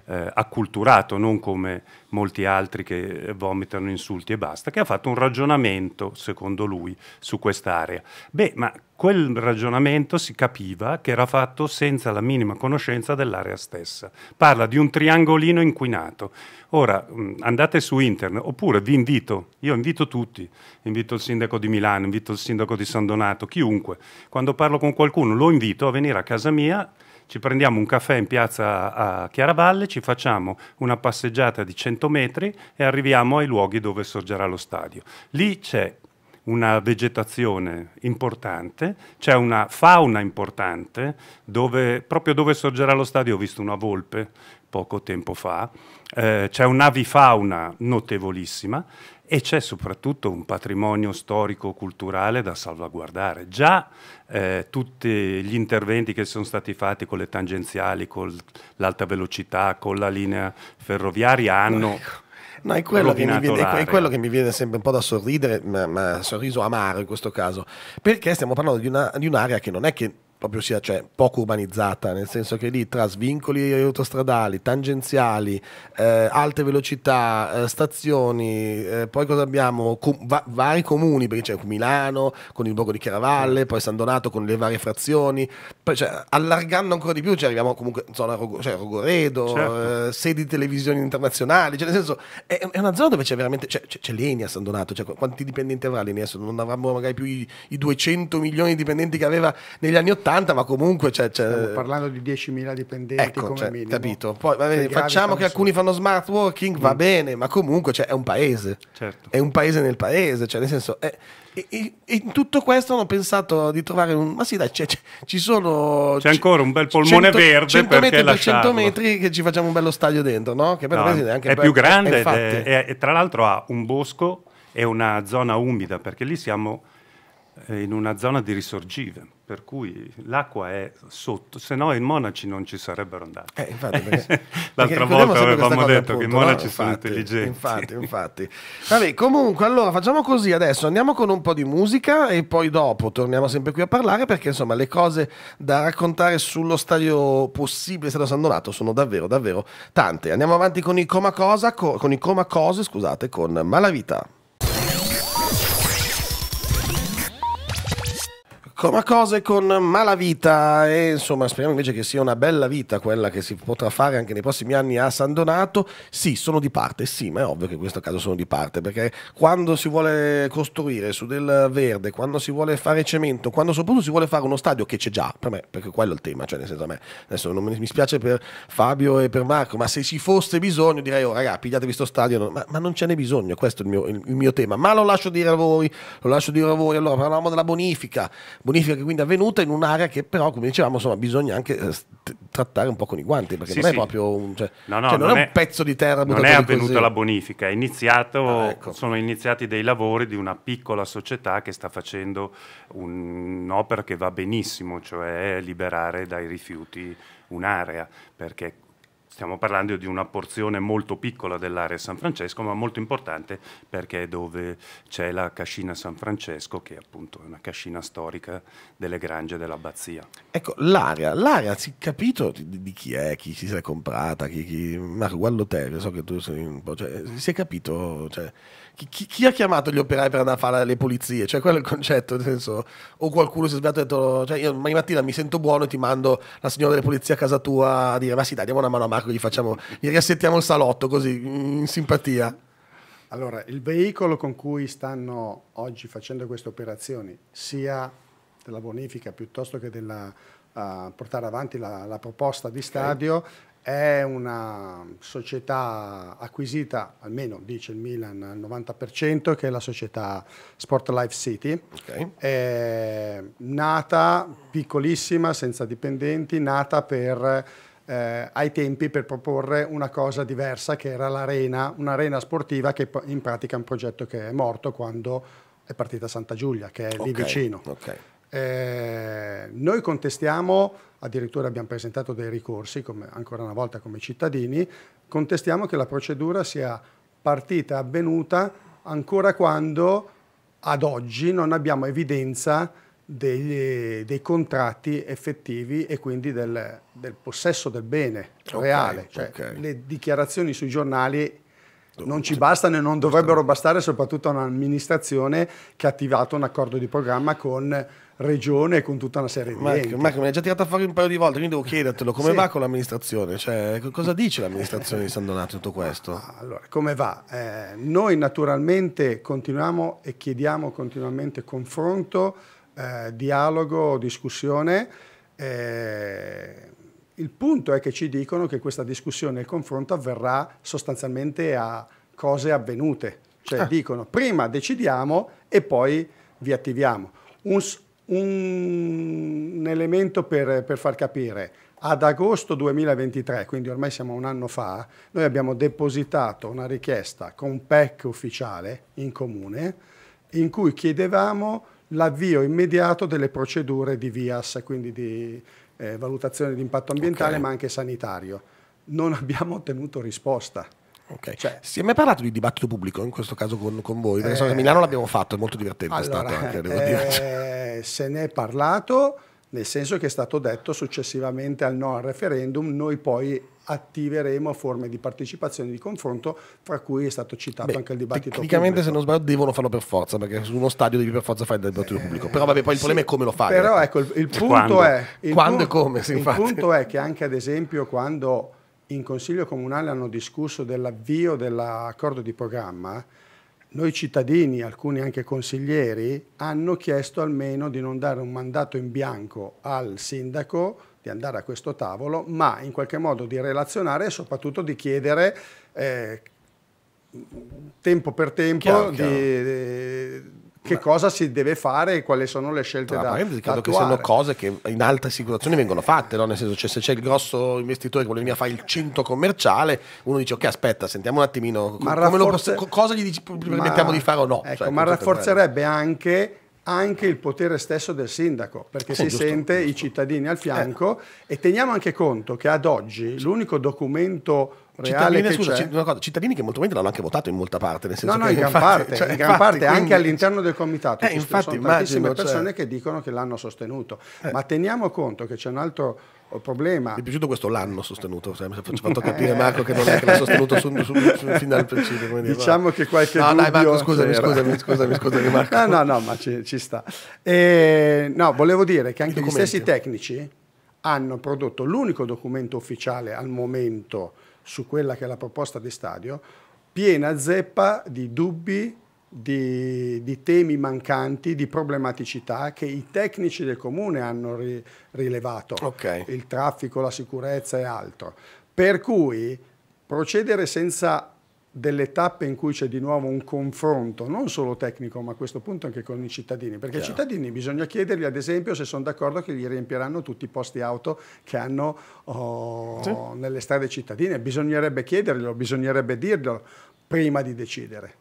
eh, acculturato, non come molti altri che vomitano insulti e basta, che ha fatto un ragionamento, secondo lui, su quest'area. Beh, ma quel ragionamento si capiva che era fatto senza la minima conoscenza dell'area stessa. Parla di un triangolino inquinato. Ora mm, andate su internet oppure vi invito, io invito tutti, invito il sindaco di Milano, invito il sindaco di San Donato, chiunque, quando parlo con qualcuno lo invito a venire a casa mia ci prendiamo un caffè in piazza a Chiaravalle, ci facciamo una passeggiata di 100 metri e arriviamo ai luoghi dove sorgerà lo stadio. Lì c'è una vegetazione importante, c'è una fauna importante, dove, proprio dove sorgerà lo stadio ho visto una volpe poco tempo fa, eh, c'è un'avifauna notevolissima e c'è soprattutto un patrimonio storico-culturale da salvaguardare. Già eh, tutti gli interventi che sono stati fatti con le tangenziali, con l'alta velocità, con la linea ferroviaria hanno... No, ecco. è quello, viene, è quello, che mi viene sempre un po' da sorridere, ma, ma sorriso amaro in questo caso, perché stiamo parlando di, una, di un'area che non è che proprio sia cioè, poco urbanizzata, nel senso che lì tra svincoli autostradali, tangenziali, eh, alte velocità, eh, stazioni, eh, poi cosa abbiamo? Com va vari comuni, perché c'è Milano con il borgo di Chiaravalle, poi San Donato con le varie frazioni, poi cioè, allargando ancora di più cioè, arriviamo comunque in zona Rog cioè, Rogoredo, certo. Eh, sedi di televisioni internazionali, cioè, nel senso è, è, una zona dove c'è veramente, cioè, c'è l'ENI a San Donato, cioè, quanti dipendenti avrà l'ENI adesso? Non avranno magari più i, i 200 milioni di dipendenti che aveva negli anni 80 70, ma comunque c'è. Cioè, cioè, Stiamo parlando di 10.000 dipendenti ecco, come cioè, minimo. Capito. Poi vabbè, facciamo che alcuni fanno smart working, mm. va bene, ma comunque cioè, è un paese. Certo. È un paese nel paese, cioè nel senso. È, eh, in tutto questo hanno pensato di trovare un... Ma sì, dai, c è, cioè, cioè, ci sono... C'è ancora un bel polmone 100, verde 100 metri per 100 metri che ci facciamo un bello stadio dentro, no? Che no, è, anche è più grande e tra l'altro ha un bosco e una zona umida, perché lì siamo eh, in una zona di risorgive per cui l'acqua è sotto, se no i monaci non ci sarebbero andati. Eh, infatti, [LAUGHS] L'altra volta avevamo detto appunto, che eh, i monaci no? sono intelligenti. Infatti, infatti. Vabbè, comunque, allora facciamo così adesso, andiamo con un po' di musica e poi dopo torniamo sempre qui a parlare perché insomma le cose da raccontare sullo stadio possibile stadio San Donato sono davvero, davvero tante. Andiamo avanti con i coma cosa, con i coma cose, scusate, con Malavita. Come cose con malavita e insomma speriamo invece che sia una bella vita quella che si potrà fare anche nei prossimi anni a San Donato. Sì, sono di parte, sì, ma è ovvio che in questo caso sono di parte perché quando si vuole costruire su del verde, quando si vuole fare cemento, quando soprattutto si vuole fare uno stadio che c'è già, per me, perché quello è il tema, cioè nel senso a me, adesso non mi spiace per Fabio e per Marco, ma se ci fosse bisogno direi oh raga, pigliatevi sto stadio, ma, ma non ce n'è bisogno, questo è il mio, il, il mio, tema, ma lo lascio dire a voi, lo lascio dire a voi, allora parlavamo della bonifica Bonifica che quindi è avvenuta in un'area che però, come dicevamo, insomma, bisogna anche eh, trattare un po' con i guanti, perché sì, non sì. è proprio un, cioè, no, no, cioè non, non è, un pezzo di terra Non è avvenuta così. la bonifica, iniziato, ah, ecco. sono iniziati dei lavori di una piccola società che sta facendo un'opera che va benissimo, cioè liberare dai rifiuti un'area, perché stiamo parlando di una porzione molto piccola dell'area San Francesco, ma molto importante perché è dove c'è la cascina San Francesco, che è appunto una cascina storica delle grange dell'abbazia. Ecco, l'area, l'area, si è capito di, di, chi è, chi si è comprata, chi, chi... Marco, guarda te, so che tu sei un po'... Cioè, si è capito... Cioè... Chi, chi, ha chiamato gli operai per andare a fare le pulizie? Cioè, quello è il concetto. Nel senso, o qualcuno si è sbagliato e ha detto: cioè, Io domani mattina mi sento buono e ti mando la signora delle pulizie a casa tua a dire: Ma sì, dai, diamo una mano a Marco gli facciamo, gli riassettiamo il salotto così, in simpatia. Allora, il veicolo con cui stanno oggi facendo queste operazioni, sia della bonifica piuttosto che della uh, portare avanti la, la proposta di stadio, okay. è una società acquisita, almeno dice il Milan, al 90%, che è la società Sport Life City, okay. è nata piccolissima, senza dipendenti, nata per eh, ai tempi per proporre una cosa diversa che era l'arena, un'arena sportiva che in pratica è un progetto che è morto quando è partita Santa Giulia, che è okay, lì vicino. Okay. Eh, noi contestiamo, addirittura abbiamo presentato dei ricorsi, come, ancora una volta come cittadini, contestiamo che la procedura sia partita, avvenuta ancora quando ad oggi non abbiamo evidenza dei, dei contratti effettivi e quindi del, del possesso del bene okay, reale. Cioè, okay. Le dichiarazioni sui giornali non ci bastano e non dovrebbero bastare soprattutto a un'amministrazione che ha attivato un accordo di programma con regione e con tutta una serie di Marco, enti. Marco mi hai già tirato fuori un paio di volte, quindi devo chiedertelo come sì. va con l'amministrazione, cioè, cosa dice l'amministrazione di San Donato tutto questo? Ah, allora, come va? Eh, noi naturalmente continuiamo e chiediamo continuamente confronto eh, dialogo, discussione. Eh, il punto è che ci dicono che questa discussione e il confronto avverrà sostanzialmente a cose avvenute, cioè ah. dicono prima decidiamo e poi vi attiviamo. Un, un, un elemento per, per far capire, ad agosto 2023, quindi ormai siamo un anno fa, noi abbiamo depositato una richiesta con un PEC ufficiale in comune in cui chiedevamo l'avvio immediato delle procedure di VIAS, quindi di eh, valutazione di impatto ambientale okay. ma anche sanitario. Non abbiamo ottenuto risposta. Okay. Cioè, si è mai parlato di dibattito pubblico in questo caso con, con voi? Perché eh, a Milano l'abbiamo fatto, è molto divertente allora, anche, eh, eh, Se ne è parlato, nel senso che è stato detto successivamente al no al referendum, noi poi attiveremo forme di partecipazione e di confronto, fra cui è stato citato Beh, anche il dibattito. Tecnicamente, se non sbaglio, devono farlo per forza, perché su uno stadio devi per forza fare il dibattito eh, pubblico. Però vabbè, poi il problema è come lo fai. Però eh. ecco, il, il punto quando? è... Il quando punto, e come, sì, Il punto è che anche ad esempio quando in Consiglio Comunale hanno discusso dell'avvio dell'accordo di programma, noi cittadini, alcuni anche consiglieri, hanno chiesto almeno di non dare un mandato in bianco al sindaco di andare a questo tavolo, ma in qualche modo di relazionare e soprattutto di chiedere eh, tempo per tempo chiaro, di, chiaro. di che ma, cosa si deve fare e quali sono le scelte no, da, credo da credo che siano cose che in altre situazioni vengono fatte no? nel senso cioè, se c'è il grosso investitore che vuole venire a fare il centro commerciale uno dice ok aspetta sentiamo un attimino ma rafforze... posso, cosa gli dici, permettiamo ma, di fare o no ecco, cioè, ma rafforzerebbe anche anche il potere stesso del sindaco, perché sì, oh, si giusto, sente giusto. i cittadini al eh. fianco eh. e teniamo anche conto che ad oggi l'unico documento cittadini, scusa, c'è. una cosa, cittadini che molto probabilmente l'hanno anche votato in molta parte, nel senso no, no, in gran parte, cioè, in gran infatti, parte quindi... Cioè, anche all'interno del comitato. Eh, infatti, sono immagino, tantissime cioè persone cioè... che dicono che l'hanno sostenuto, eh. ma teniamo conto che c'è un altro eh, problema. Mi è piaciuto questo l'hanno sostenuto, cioè, mi ha fatto [LAUGHS] eh. capire Marco che non è che l'ha sostenuto su, su, su, fino al principio. diciamo che qualche no, dai No, scusami, scusami, scusami, scusami, Marco. No, no, no, ma ci, ci sta. E, no, volevo dire che anche gli stessi tecnici hanno prodotto l'unico documento ufficiale al momento su quella che è la proposta di stadio, piena zeppa di dubbi, di, di, temi mancanti, di problematicità che i tecnici del comune hanno ri, rilevato, okay. il traffico, la sicurezza e altro. Per cui procedere senza delle tappe in cui c'è di nuovo un confronto, non solo tecnico, ma a questo punto anche con i cittadini, perché i cittadini bisogna chiedergli ad esempio se sono d'accordo che gli riempiranno tutti i posti auto che hanno oh, sì. nelle strade cittadine, bisognerebbe chiederglielo, bisognerebbe dirglielo prima di decidere.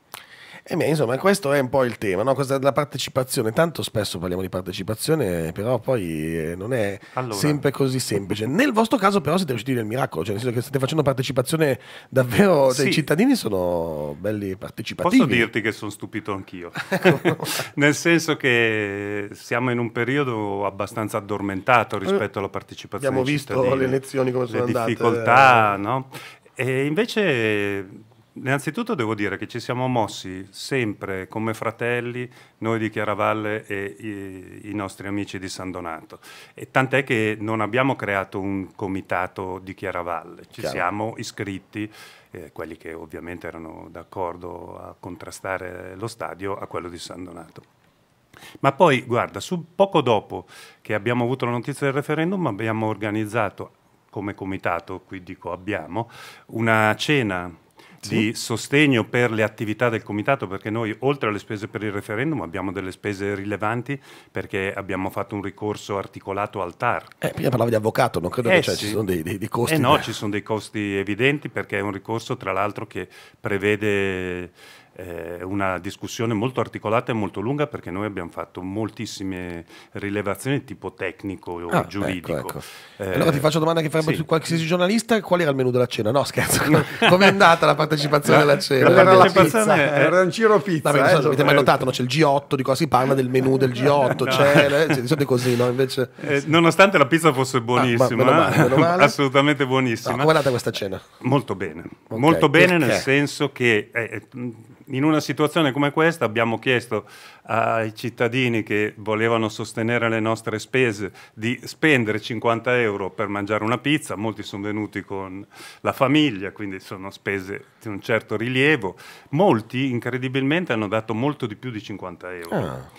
E beh, insomma, questo è un po' il tema, no? Questa, la partecipazione. Tanto spesso parliamo di partecipazione, però poi eh, non è allora. sempre così semplice. Nel vostro caso, però, siete riusciti nel miracolo, cioè nel senso che state facendo partecipazione davvero. Cioè, sì. I cittadini sono belli partecipativi. Posso dirti che sono stupito anch'io, [LAUGHS] nel senso che siamo in un periodo abbastanza addormentato eh, rispetto alla partecipazione. Abbiamo visto le elezioni come sono le andate, difficoltà, eh. no? E invece innanzitutto devo dire che ci siamo mossi sempre come fratelli, noi di Chiaravalle e i, i, nostri amici di San Donato. E tant'è che non abbiamo creato un comitato di Chiaravalle, ci Chiaro. siamo iscritti, eh, quelli che ovviamente erano d'accordo a contrastare lo stadio, a quello di San Donato. Ma poi, guarda, poco dopo che abbiamo avuto la notizia del referendum, abbiamo organizzato come comitato, qui dico abbiamo, una cena sì. di sostegno per le attività del Comitato, perché noi oltre alle spese per il referendum abbiamo delle spese rilevanti perché abbiamo fatto un ricorso articolato al TAR. Eh, prima parlava di avvocato, non credo eh che cioè, sì. ci sono dei, dei, dei costi. Eh no, ci sono dei costi evidenti perché è un ricorso tra l'altro che prevede eh, una discussione molto articolata e molto lunga perché noi abbiamo fatto moltissime rilevazioni tipo tecnico o ah, ecco, giuridico. Ecco, ecco. Eh, allora ti faccio domanda che farebbe sì. su qualsiasi giornalista, qual era il menù della cena? No scherzo, [LAUGHS] come è andata la partecipazione alla [LAUGHS] cena? Era la pizza, era un ciro pizza. Vabbè, eh, so, avete mai notato, no? c'è il G8, di cosa si parla del menù del G8, [LAUGHS] no. c'è, cioè, cioè di così, no? Invece... Eh, nonostante la pizza fosse ah, buonissima, ah, male, eh, male. assolutamente buonissima. No, come è andata questa cena? Molto bene, okay. molto bene perché? nel senso che eh, in una situazione come questa abbiamo chiesto ai cittadini che volevano sostenere le nostre spese di spendere 50 euro per mangiare una pizza, molti sono venuti con la famiglia, quindi sono spese di un certo rilievo, molti incredibilmente hanno dato molto di più di 50 euro. Ah.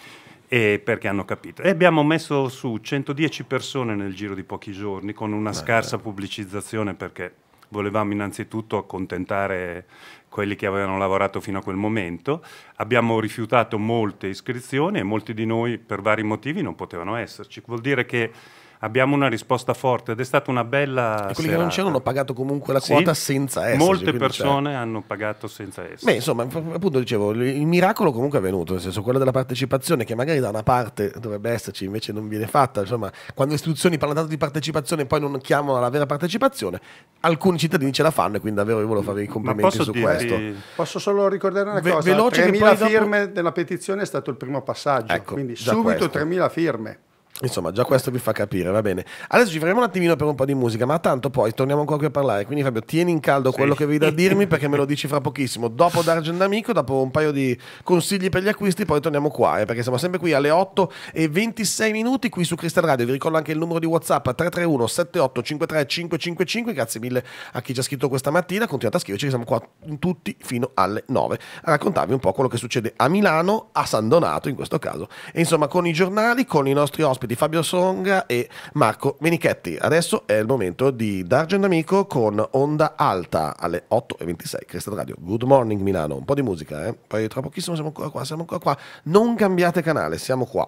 perché hanno capito. E abbiamo messo su 110 persone nel giro di pochi giorni con una Beh. scarsa pubblicizzazione perché volevamo innanzitutto accontentare quelli che avevano lavorato fino a quel momento. Abbiamo rifiutato molte iscrizioni e molti di noi per vari motivi non potevano esserci. Vuol dire che abbiamo una risposta forte ed è stata una bella... E quelli serata. che non c'erano hanno pagato comunque la quota sì, senza essere. Molte cioè persone c'è. hanno pagato senza essere. Beh, insomma, appunto dicevo, il miracolo comunque è venuto, nel senso quello della partecipazione che magari da una parte dovrebbe esserci, invece non viene fatta. Insomma, quando le istituzioni parlano tanto di partecipazione e poi non chiamano alla vera partecipazione, alcuni cittadini ce la fanno e quindi davvero io volevo fare i complimenti su dirti... questo. Posso solo ricordare una Ve- cosa, veloce 3.000 dopo... firme della petizione è stato il primo passaggio, ecco, quindi subito questo. 3.000 firme. Insomma, già questo vi fa capire, va bene. Adesso ci fermiamo un attimino per un po' di musica, ma tanto poi torniamo ancora qui a parlare. Quindi, Fabio, tieni in caldo sì. quello che avevi da [LAUGHS] dirmi perché me lo dici fra pochissimo. Dopo Dargen d'Amico, dopo un paio di consigli per gli acquisti, poi torniamo qua. Eh, perché siamo sempre qui alle 8 e 26 minuti qui su Cristal Radio. Vi ricordo anche il numero di WhatsApp 331 78 53 555. Grazie mille a chi ci ha scritto questa mattina. Continuate a scriverci, siamo qua tutti fino alle 9 a raccontarvi un po' quello che succede a Milano, a San Donato in questo caso. E insomma, con i giornali, con i nostri ospiti di Fabio Songa e Marco Menichetti. Adesso è il momento di Dargen Amico con Onda Alta alle 8.26. Cresta Radio, Good Morning Milano, un po' di musica, eh? poi tra pochissimo siamo ancora qua, siamo ancora qua. Non cambiate canale, siamo qua.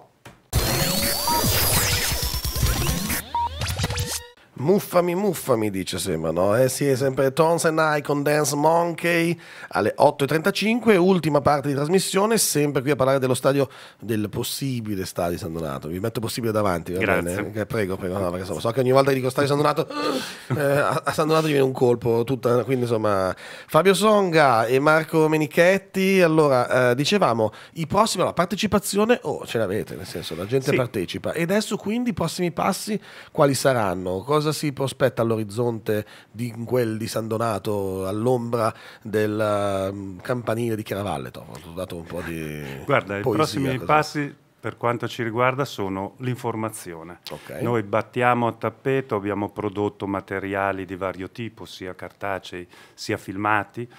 Muffami, muffami, dice sembra, no? Eh sì, è sempre Tons and I con Dance Monkey alle 8.35, ultima parte di trasmissione, sempre qui a parlare dello stadio, del possibile stadio di San Donato. Vi metto possibile davanti, va Grazie. bene? Eh, prego, prego, no, perché so, so, che ogni volta che dico stadio di San Donato, [LAUGHS] eh, a, San Donato viene un colpo, tutta, quindi insomma... Fabio Songa e Marco Menichetti, allora, eh, dicevamo, i prossimi, la partecipazione, oh, ce l'avete, nel senso, la gente sì. partecipa. E adesso quindi i prossimi passi quali saranno? Cosa cosa si prospetta all'orizzonte di quel di San Donato, all'ombra del mm, campanile di Chiaravalle? Ho dato un po' di. Guarda, poesia, i prossimi così. passi per quanto ci riguarda sono l'informazione. Okay. Noi battiamo a tappeto, abbiamo prodotto materiali di vario tipo, sia cartacei sia filmati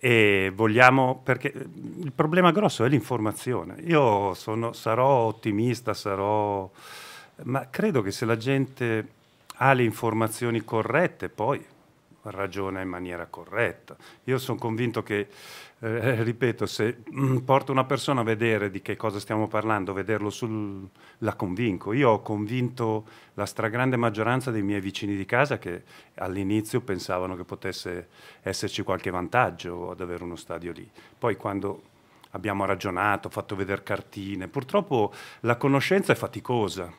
e vogliamo perché mm, il problema grosso è l'informazione. Io sono, sarò ottimista, sarò ma credo che se la gente ha le informazioni corrette, poi ragiona in maniera corretta. Io sono convinto che, eh, ripeto, se mh, mm, porto una persona a vedere di che cosa stiamo parlando, vederlo sul... la convinco. Io ho convinto la stragrande maggioranza dei miei vicini di casa che all'inizio pensavano che potesse esserci qualche vantaggio ad avere uno stadio lì. Poi quando abbiamo ragionato, fatto vedere cartine, purtroppo la conoscenza è faticosa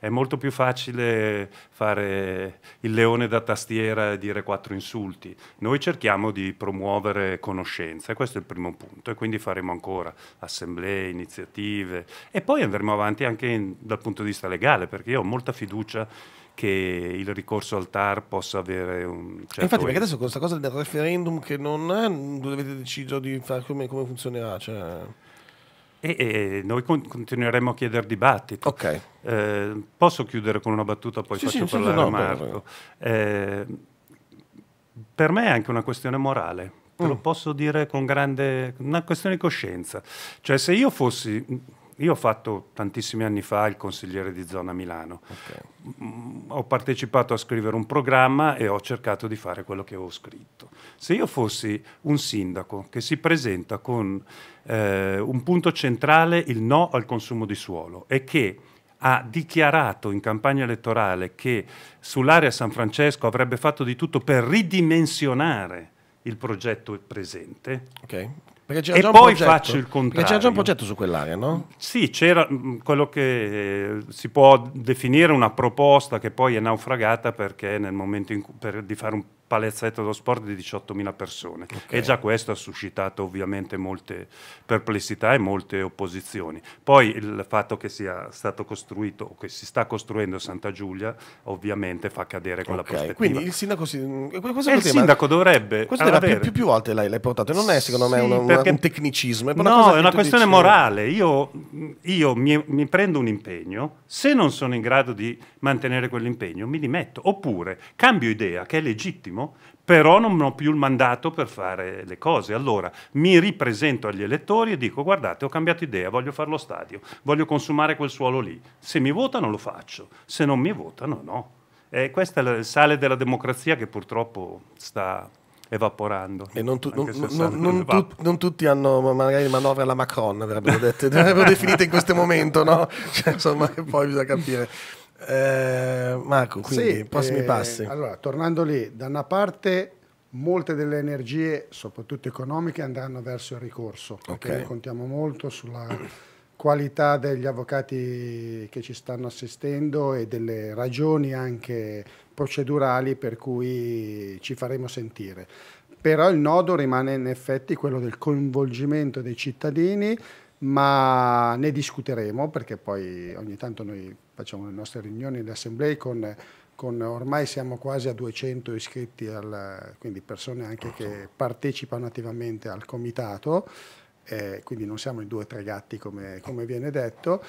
è molto più facile fare il leone da tastiera e dire quattro insulti. Noi cerchiamo di promuovere conoscenza, e questo è il primo punto, e quindi faremo ancora assemblee, iniziative e poi andremo avanti anche in, dal punto di vista legale, perché io ho molta fiducia che il ricorso al TAR possa avere un certo... infatti, perché adesso con questa cosa del referendum che non è, dove avete deciso di fare, come, come funzionerà? Cioè... E, e noi continueremo a chiedere dibattito. Okay. Eh, posso chiudere con una battuta, poi sì, faccio sì, parlare no, Marco. Eh, per me è anche una questione morale, te mm. lo posso dire con grande... una questione di coscienza. Cioè se io fossi io ho fatto tantissimi anni fa il consigliere di zona Milano. Okay. Mm, ho partecipato a scrivere un programma e ho cercato di fare quello che ho scritto. Se io fossi un sindaco che si presenta con eh, un punto centrale il no al consumo di suolo e che ha dichiarato in campagna elettorale che sull'area San Francesco avrebbe fatto di tutto per ridimensionare il progetto presente, Ok e poi progetto, faccio il contrario. Perché c'era già un progetto su quell'area, no? Sì, c'era mm, quello che eh, si può definire una proposta che poi è naufragata perché nel momento in cui, per, di fare un palazzetto dello sport di 18.000 persone okay. e già questo ha suscitato ovviamente molte perplessità e molte opposizioni. Poi il fatto che sia stato costruito o che si sta costruendo Santa Giulia ovviamente fa cadere quella okay. prospettiva. Quindi il sindaco, si, eh, questo eh, il sindaco dovrebbe... Questo tema più, più, più volte l'hai, l'hai, portato, non è secondo sì, me una, una, un tecnicismo. È no, una è una questione dici... morale. Io, io mi, mi prendo un impegno, se non sono in grado di mantenere quell'impegno mi dimetto, oppure cambio idea che è legittimo benissimo, però non ho più il mandato per fare le cose. Allora mi ripresento agli elettori e dico guardate ho cambiato idea, voglio fare lo stadio, voglio consumare quel suolo lì. Se mi votano lo faccio, se non mi votano no. E questa è la sale della democrazia che purtroppo sta evaporando. E non, tu, non, non, tu, non, tutti hanno magari manovre alla Macron, verrebbero, dette, verrebbero definite in questo momento, no? [LAUGHS] Cioè, insomma, poi bisogna capire. Eh, Marco, quindi sì, prossimi eh, passi. Allora, tornando lì, da una parte molte delle energie, soprattutto economiche, andranno verso il ricorso, perché okay. contiamo molto sulla qualità degli avvocati che ci stanno assistendo e delle ragioni anche procedurali per cui ci faremo sentire. Però il nodo rimane in effetti quello del coinvolgimento dei cittadini ma ne discuteremo perché poi ogni tanto noi facciamo le nostre riunioni, di assemblee con, con ormai siamo quasi a 200 iscritti, al, quindi persone anche che partecipano attivamente al comitato, eh, quindi non siamo i due o tre gatti come, come viene detto,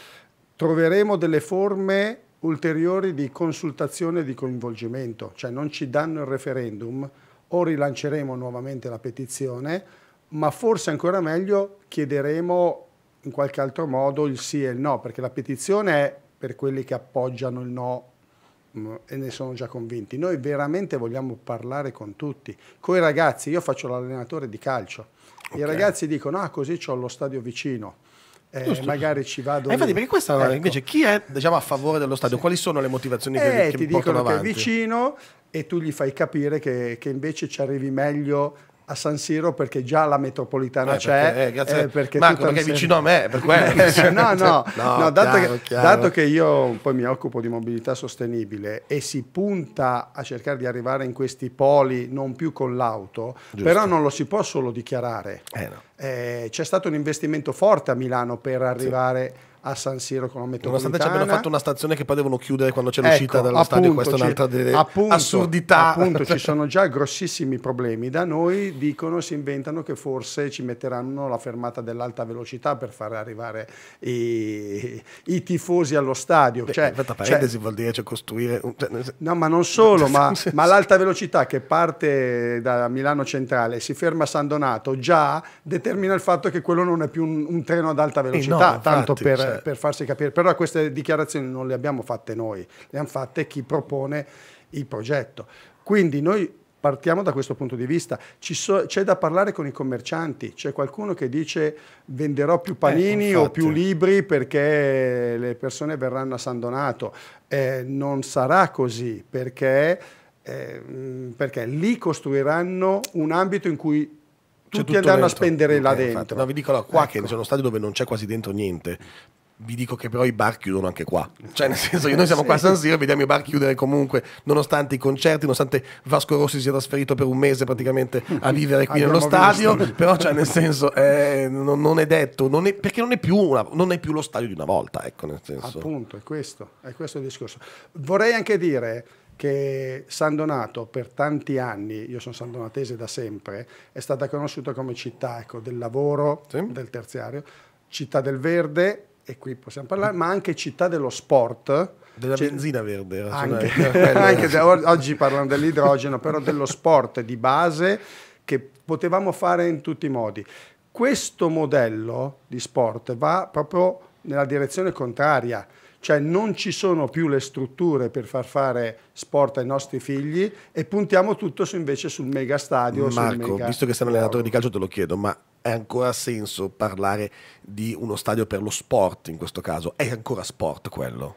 troveremo delle forme ulteriori di consultazione e di coinvolgimento, cioè non ci danno il referendum o rilanceremo nuovamente la petizione, ma forse ancora meglio chiederemo in qualche altro modo il sì e il no, perché la petizione è per quelli che appoggiano il no mm, e ne sono già convinti. Noi veramente vogliamo parlare con tutti, con i ragazzi, io faccio l'allenatore di calcio, okay. i ragazzi dicono ah così ho lo stadio vicino. Eh, giusto, magari giusto. ci vado. Eh, infatti, perché questa ecco. invece chi è diciamo, a favore dello stadio? Sì. Quali sono le motivazioni eh, che, che portano dicono avanti? che è vicino e tu gli fai capire che, che invece ci arrivi meglio a San Siro perché già la metropolitana eh, c'è. Eh, eh, perché Marco, perché è vicino a me, per quello. [LAUGHS] no, no, [LAUGHS] no, no dato, che, chiaro. dato, che, io poi mi occupo di mobilità sostenibile e si punta a cercare di arrivare in questi poli non più con l'auto, però non lo si può solo dichiarare. Eh, no. Eh, c'è stato un investimento forte a Milano per arrivare... Sì a San Siro con la metropolitana. Nonostante ci abbiano fatto una stazione che poi devono chiudere quando c'è l'uscita ecco, dallo appunto, stadio, questa è un'altra delle appunto, assurdità. Appunto, ci [LAUGHS] sono già grossissimi problemi. Da noi dicono, si inventano che forse ci metteranno la fermata dell'alta velocità per far arrivare i, i tifosi allo stadio. Beh, cioè, fatta cioè parentesi cioè, vuol dire cioè costruire... Un, cioè, no, ma non solo, ma, [LAUGHS] ma l'alta velocità che parte da Milano Centrale e si ferma a San Donato già determina il fatto che quello non è più un, un treno ad alta eh velocità, no, tanto infatti, per per, farsi capire. Però queste dichiarazioni non le abbiamo fatte noi, le hanno fatte chi propone il progetto. Quindi noi partiamo da questo punto di vista. So, c'è da parlare con i commercianti, c'è qualcuno che dice venderò più eh, panini eh, o più libri perché le persone verranno a San Donato. Eh, non sarà così perché, eh, perché lì costruiranno un ambito in cui tutti andranno a spendere là dentro. Infatti, no, vi dico là, qua ecco. che sono stati dove non c'è quasi dentro niente, vi dico che però i bar chiudono anche qua. Cioè, nel senso, che [LAUGHS] noi siamo qua a San Siro e vediamo i bar chiudere comunque, nonostante i concerti, nonostante Vasco Rossi sia trasferito per un mese praticamente a vivere qui [LAUGHS] nello stadio. Visto. Però, cioè, nel senso, eh, non, non, è detto, non è, perché non è, una, non è, più lo stadio di una volta. Ecco, nel senso. Appunto, è questo, è questo il discorso. Vorrei anche dire che San Donato per tanti anni, io sono San Donatese da sempre, è stata conosciuta come città ecco, del lavoro, sì. del terziario, città del verde, e qui possiamo parlare, ma anche città dello sport. Della cioè, benzina verde. Anche, [LAUGHS] anche oggi parlano dell'idrogeno, però dello sport di base che potevamo fare in tutti i modi. Questo modello di sport va proprio nella direzione contraria cioè non ci sono più le strutture per far fare sport ai nostri figli e puntiamo tutto su invece sul mega stadio. Marco, mega... visto che sei un allenatore di calcio te lo chiedo, ma è ancora senso parlare di uno stadio per lo sport in questo caso? È ancora sport quello?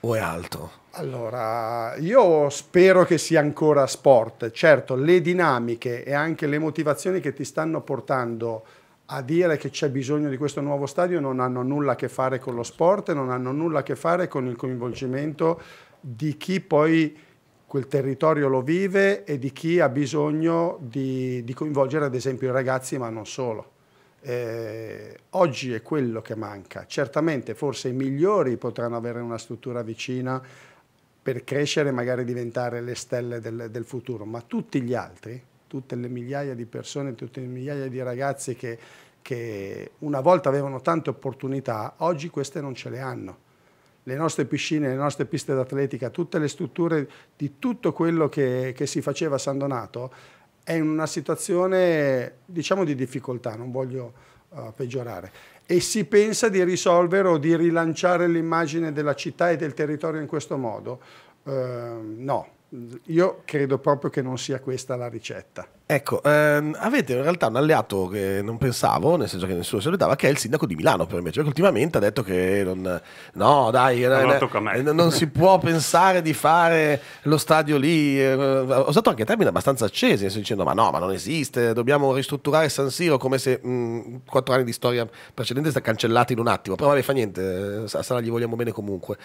O è altro? Allora, io spero che sia ancora sport. Certo, le dinamiche e anche le motivazioni che ti stanno portando a dire che c'è bisogno di questo nuovo stadio non hanno nulla a che fare con lo sport, non hanno nulla a che fare con il coinvolgimento di chi poi quel territorio lo vive e di chi ha bisogno di, di coinvolgere ad esempio i ragazzi ma non solo. Eh, oggi è quello che manca. Certamente forse i migliori potranno avere una struttura vicina per crescere e magari diventare le stelle del, del futuro, ma tutti gli altri, tutte le migliaia di persone, tutte le migliaia di ragazzi che, che una volta avevano tante opportunità, oggi queste non ce le hanno le nostre piscine, le nostre piste d'atletica, tutte le strutture di tutto quello che, che si faceva a San Donato, è in una situazione diciamo di difficoltà, non voglio uh, peggiorare. E si pensa di risolvere o di rilanciare l'immagine della città e del territorio in questo modo? Uh, no, io credo proprio che non sia questa la ricetta. Ecco, ehm, avete in realtà un alleato che non pensavo, nel senso che nessuno si aspettava, che è il sindaco di Milano per me, cioè, che ultimamente ha detto che non, no dai, eh, non, eh, eh, non si può pensare di fare lo stadio lì, eh, ho usato anche termini abbastanza accesi, dicendo ma no, ma non esiste, dobbiamo ristrutturare San Siro come se mh, quattro anni di storia precedente sta cancellato in un attimo, però vabbè fa niente, sarà gli vogliamo bene comunque.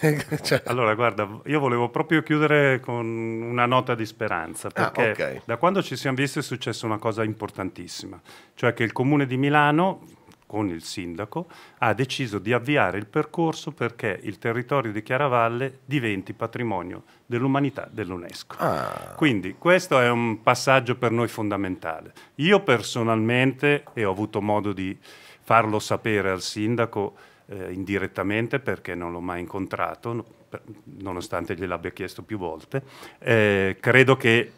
[LAUGHS] cioè... Allora guarda, io volevo proprio chiudere con una nota di speranza, ah, perché ah, okay. da quando ci siamo abbiamo visto è successa una cosa importantissima, cioè che il Comune di Milano, con il sindaco, ha deciso di avviare il percorso perché il territorio di Chiaravalle diventi patrimonio dell'umanità dell'UNESCO. Ah. Quindi questo è un passaggio per noi fondamentale. Io personalmente, e ho avuto modo di farlo sapere al sindaco eh, indirettamente perché non l'ho mai incontrato, nonostante gliel'abbia chiesto più volte, eh, credo che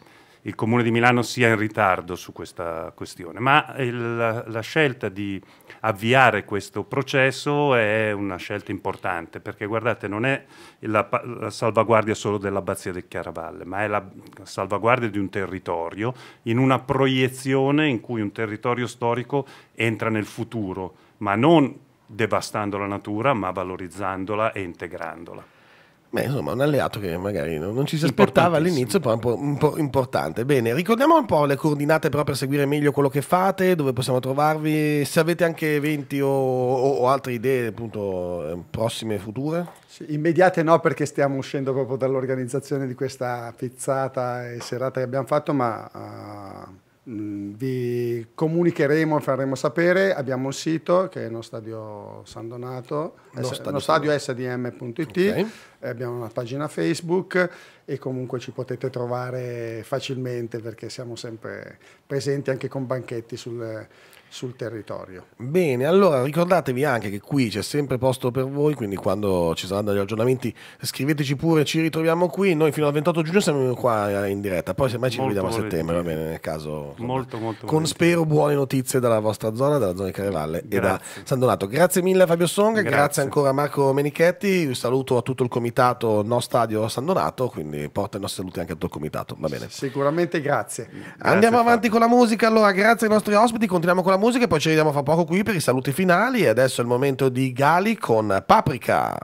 il Comune di Milano sia in ritardo su questa questione, ma il, la scelta di avviare questo processo è una scelta importante, perché guardate non è la, la salvaguardia solo dell'Abbazia del Chiaravalle, ma è la salvaguardia di un territorio in una proiezione in cui un territorio storico entra nel futuro, ma non devastando la natura, ma valorizzandola e integrandola. Beh, insomma, un alleato che magari non ci si aspettava all'inizio, però è un po', importante. Bene, ricordiamo un po' le coordinate però per seguire meglio quello che fate, dove possiamo trovarvi, se avete anche eventi o, o, o altre idee appunto eh, prossime, e future. Sì, immediate no, perché stiamo uscendo proprio dall'organizzazione di questa pizzata e serata che abbiamo fatto, ma... Uh Mm, vi comunicheremo faremo sapere. Abbiamo un sito che è uno Stadio San Donato, lo stadio, stadio sdm.it, okay. Eh, abbiamo una pagina Facebook e comunque ci potete trovare facilmente perché siamo sempre presenti anche con banchetti sul, sul territorio. Bene, allora ricordatevi anche che qui c'è sempre posto per voi, quindi quando ci saranno degli aggiornamenti scriveteci pure, ci ritroviamo qui, noi fino al 28 giugno siamo qua in diretta, poi semmai ci molto rivediamo a settembre, va bene, nel caso. Molto, molto. Con spero buone notizie dalla vostra zona, dalla zona di Carevalle grazie. e da San Donato. Grazie mille Fabio Song, grazie. grazie ancora Marco Menichetti, un saluto a tutto il comitato No Stadio San Donato, quindi porta i nostri saluti anche a tutto il comitato, va bene? Sicuramente grazie. grazie Andiamo avanti con la musica, allora grazie ai nostri ospiti, continuiamo con la musica musica e poi ci vediamo fra poco qui per i saluti finali e adesso è il momento di Gali con Paprika.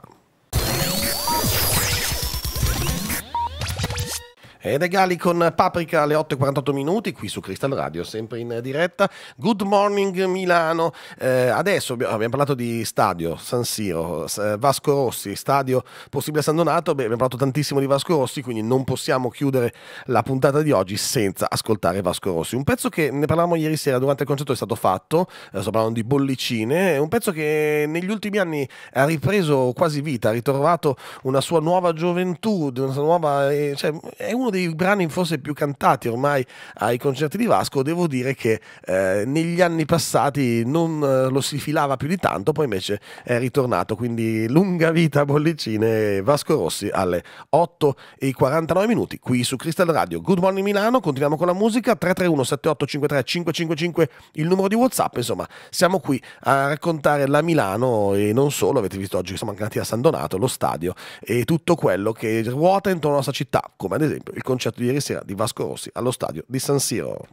Ed eh, è Gali con Paprika alle 8.48 minuti, qui su Crystal Radio, sempre in diretta. Good morning Milano. Eh, adesso abbiamo parlato di stadio San Siro, eh, Vasco Rossi, stadio possibile San Donato. Beh, abbiamo parlato tantissimo di Vasco Rossi, quindi non possiamo chiudere la puntata di oggi senza ascoltare Vasco Rossi. Un pezzo che ne parlavamo ieri sera durante il concerto è stato fatto, eh, sto parlando di Bollicine, è un pezzo che negli ultimi anni ha ripreso quasi vita, ha ritrovato una sua nuova gioventù, una sua nuova... Cioè, è uno dei brani forse più cantati ormai ai concerti di Vasco, devo dire che eh, negli anni passati non eh, lo si filava più di tanto, poi invece è ritornato, quindi lunga vita bollicine Vasco Rossi alle 8 e 49 minuti qui su Crystal Radio. Good Morning Milano, continuiamo con la musica, 331 7853 555 il numero di Whatsapp, insomma siamo qui a raccontare la Milano e non solo, avete visto oggi che siamo andati a San Donato, lo stadio e tutto quello che ruota intorno alla nostra città, come ad esempio il concerto di ieri sera di Vasco Rossi allo stadio di San Siro.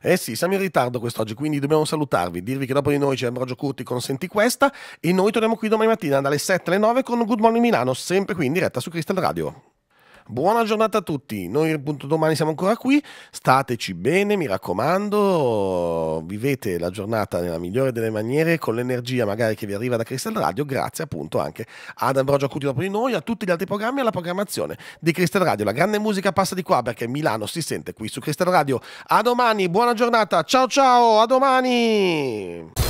Eh sì, siamo in ritardo quest'oggi, quindi dobbiamo salutarvi, dirvi che dopo di noi c'è Ambrogio Curti con Senti Questa e noi torniamo qui domani mattina dalle 7 alle 9 con Good Morning Milano, sempre qui in diretta su Crystal Radio. Buona giornata a tutti, noi appunto domani siamo ancora qui, stateci bene, mi raccomando, vivete la giornata nella migliore delle maniere, con l'energia magari che vi arriva da Crystal Radio, grazie appunto anche ad Ambrogio Acuti dopo di noi, a tutti gli altri programmi e alla programmazione di Crystal Radio. La grande musica passa di qua perché Milano si sente qui su Crystal Radio. A domani, buona giornata, ciao ciao, a domani!